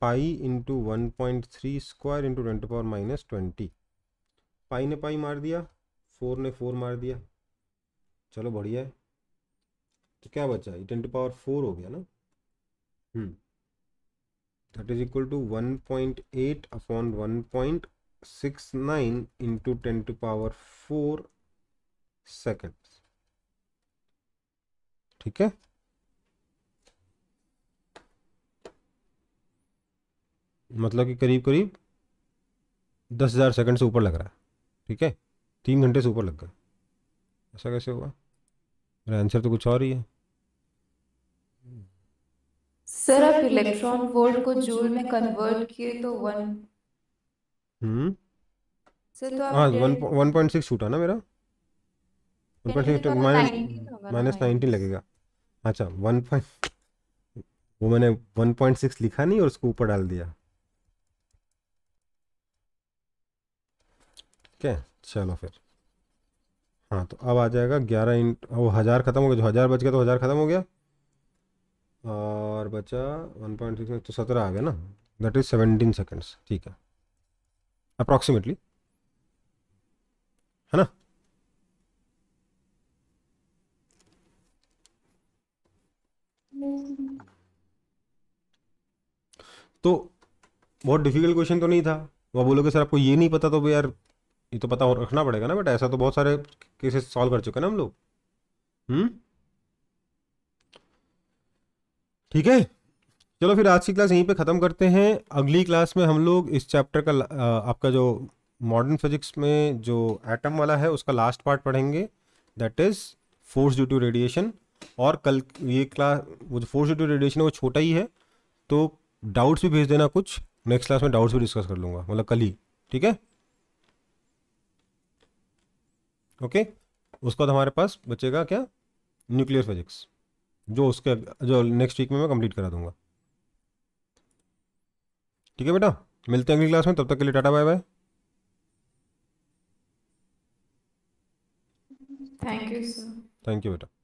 pi into one point three square into ten to power minus twenty pi ने पाई मार दिया फोर ने फोर मार दिया चलो बढ़िया है तो क्या बचा ये टेन टू पावर फोर हो गया ना that is equal to one point eight upon one point six nine into ten to power four second ठीक है मतलब कि करीब करीब दस हज़ार सेकेंड से ऊपर लग रहा है ठीक है तीन घंटे से ऊपर लग गया ऐसा कैसे होगा मेरा आंसर तो कुछ और ही है सर आप इलेक्ट्रॉन वोल्ट को जूल में कन्वर्ट किए तो वन तो हम्म सर तो हाँ आप वन वन पॉइंट सिक्स छूटा ना मेरा वन पॉइंट सिक्स तो आपका माइनस नाइनटीन लगेगा अच्छा वन पॉइंट वो मैंने वन पॉइंट सिक्स लिखा नहीं और उसको ऊपर डाल दिया क्या चलो फिर हाँ तो अब आ जाएगा ग्यारह इंट वो हज़ार ख़त्म हो गया जो हज़ार बच गया तो हज़ार ख़त्म हो गया और बचा वन पॉइंट सिक्स तो सत्रह आ गया ना दैट इज सेवेंटीन सेकेंड्स ठीक है अप्रॉक्सीमेटली है ना तो बहुत डिफिकल्ट क्वेश्चन तो नहीं था वह बोलोगे सर आपको ये नहीं पता तो भाई यार ये तो पता और रखना पड़ेगा ना बट ऐसा तो बहुत सारे केसेस सॉल्व कर चुके हैं ना हम लोग हम्म ठीक है चलो फिर आज की क्लास यहीं पे ख़त्म करते हैं अगली क्लास में हम लोग इस चैप्टर का आपका जो मॉडर्न फिजिक्स में जो एटम वाला है उसका लास्ट पार्ट पढ़ेंगे that is force due to radiation और कल ये क्लास वो जो फोर्स ड्यू टू रेडिएशन है वो छोटा ही है तो डाउट्स भी भेज देना कुछ नेक्स्ट क्लास में डाउट्स भी डिस्कस कर लूँगा मतलब कल ही ठीक है ओके उसके बाद हमारे पास बचेगा क्या न्यूक्लियर फिजिक्स जो उसके जो नेक्स्ट वीक में मैं कंप्लीट करा दूंगा ठीक है बेटा मिलते हैं अगली क्लास में तब तक के लिए tata bye bye thank you sir thank you बेटा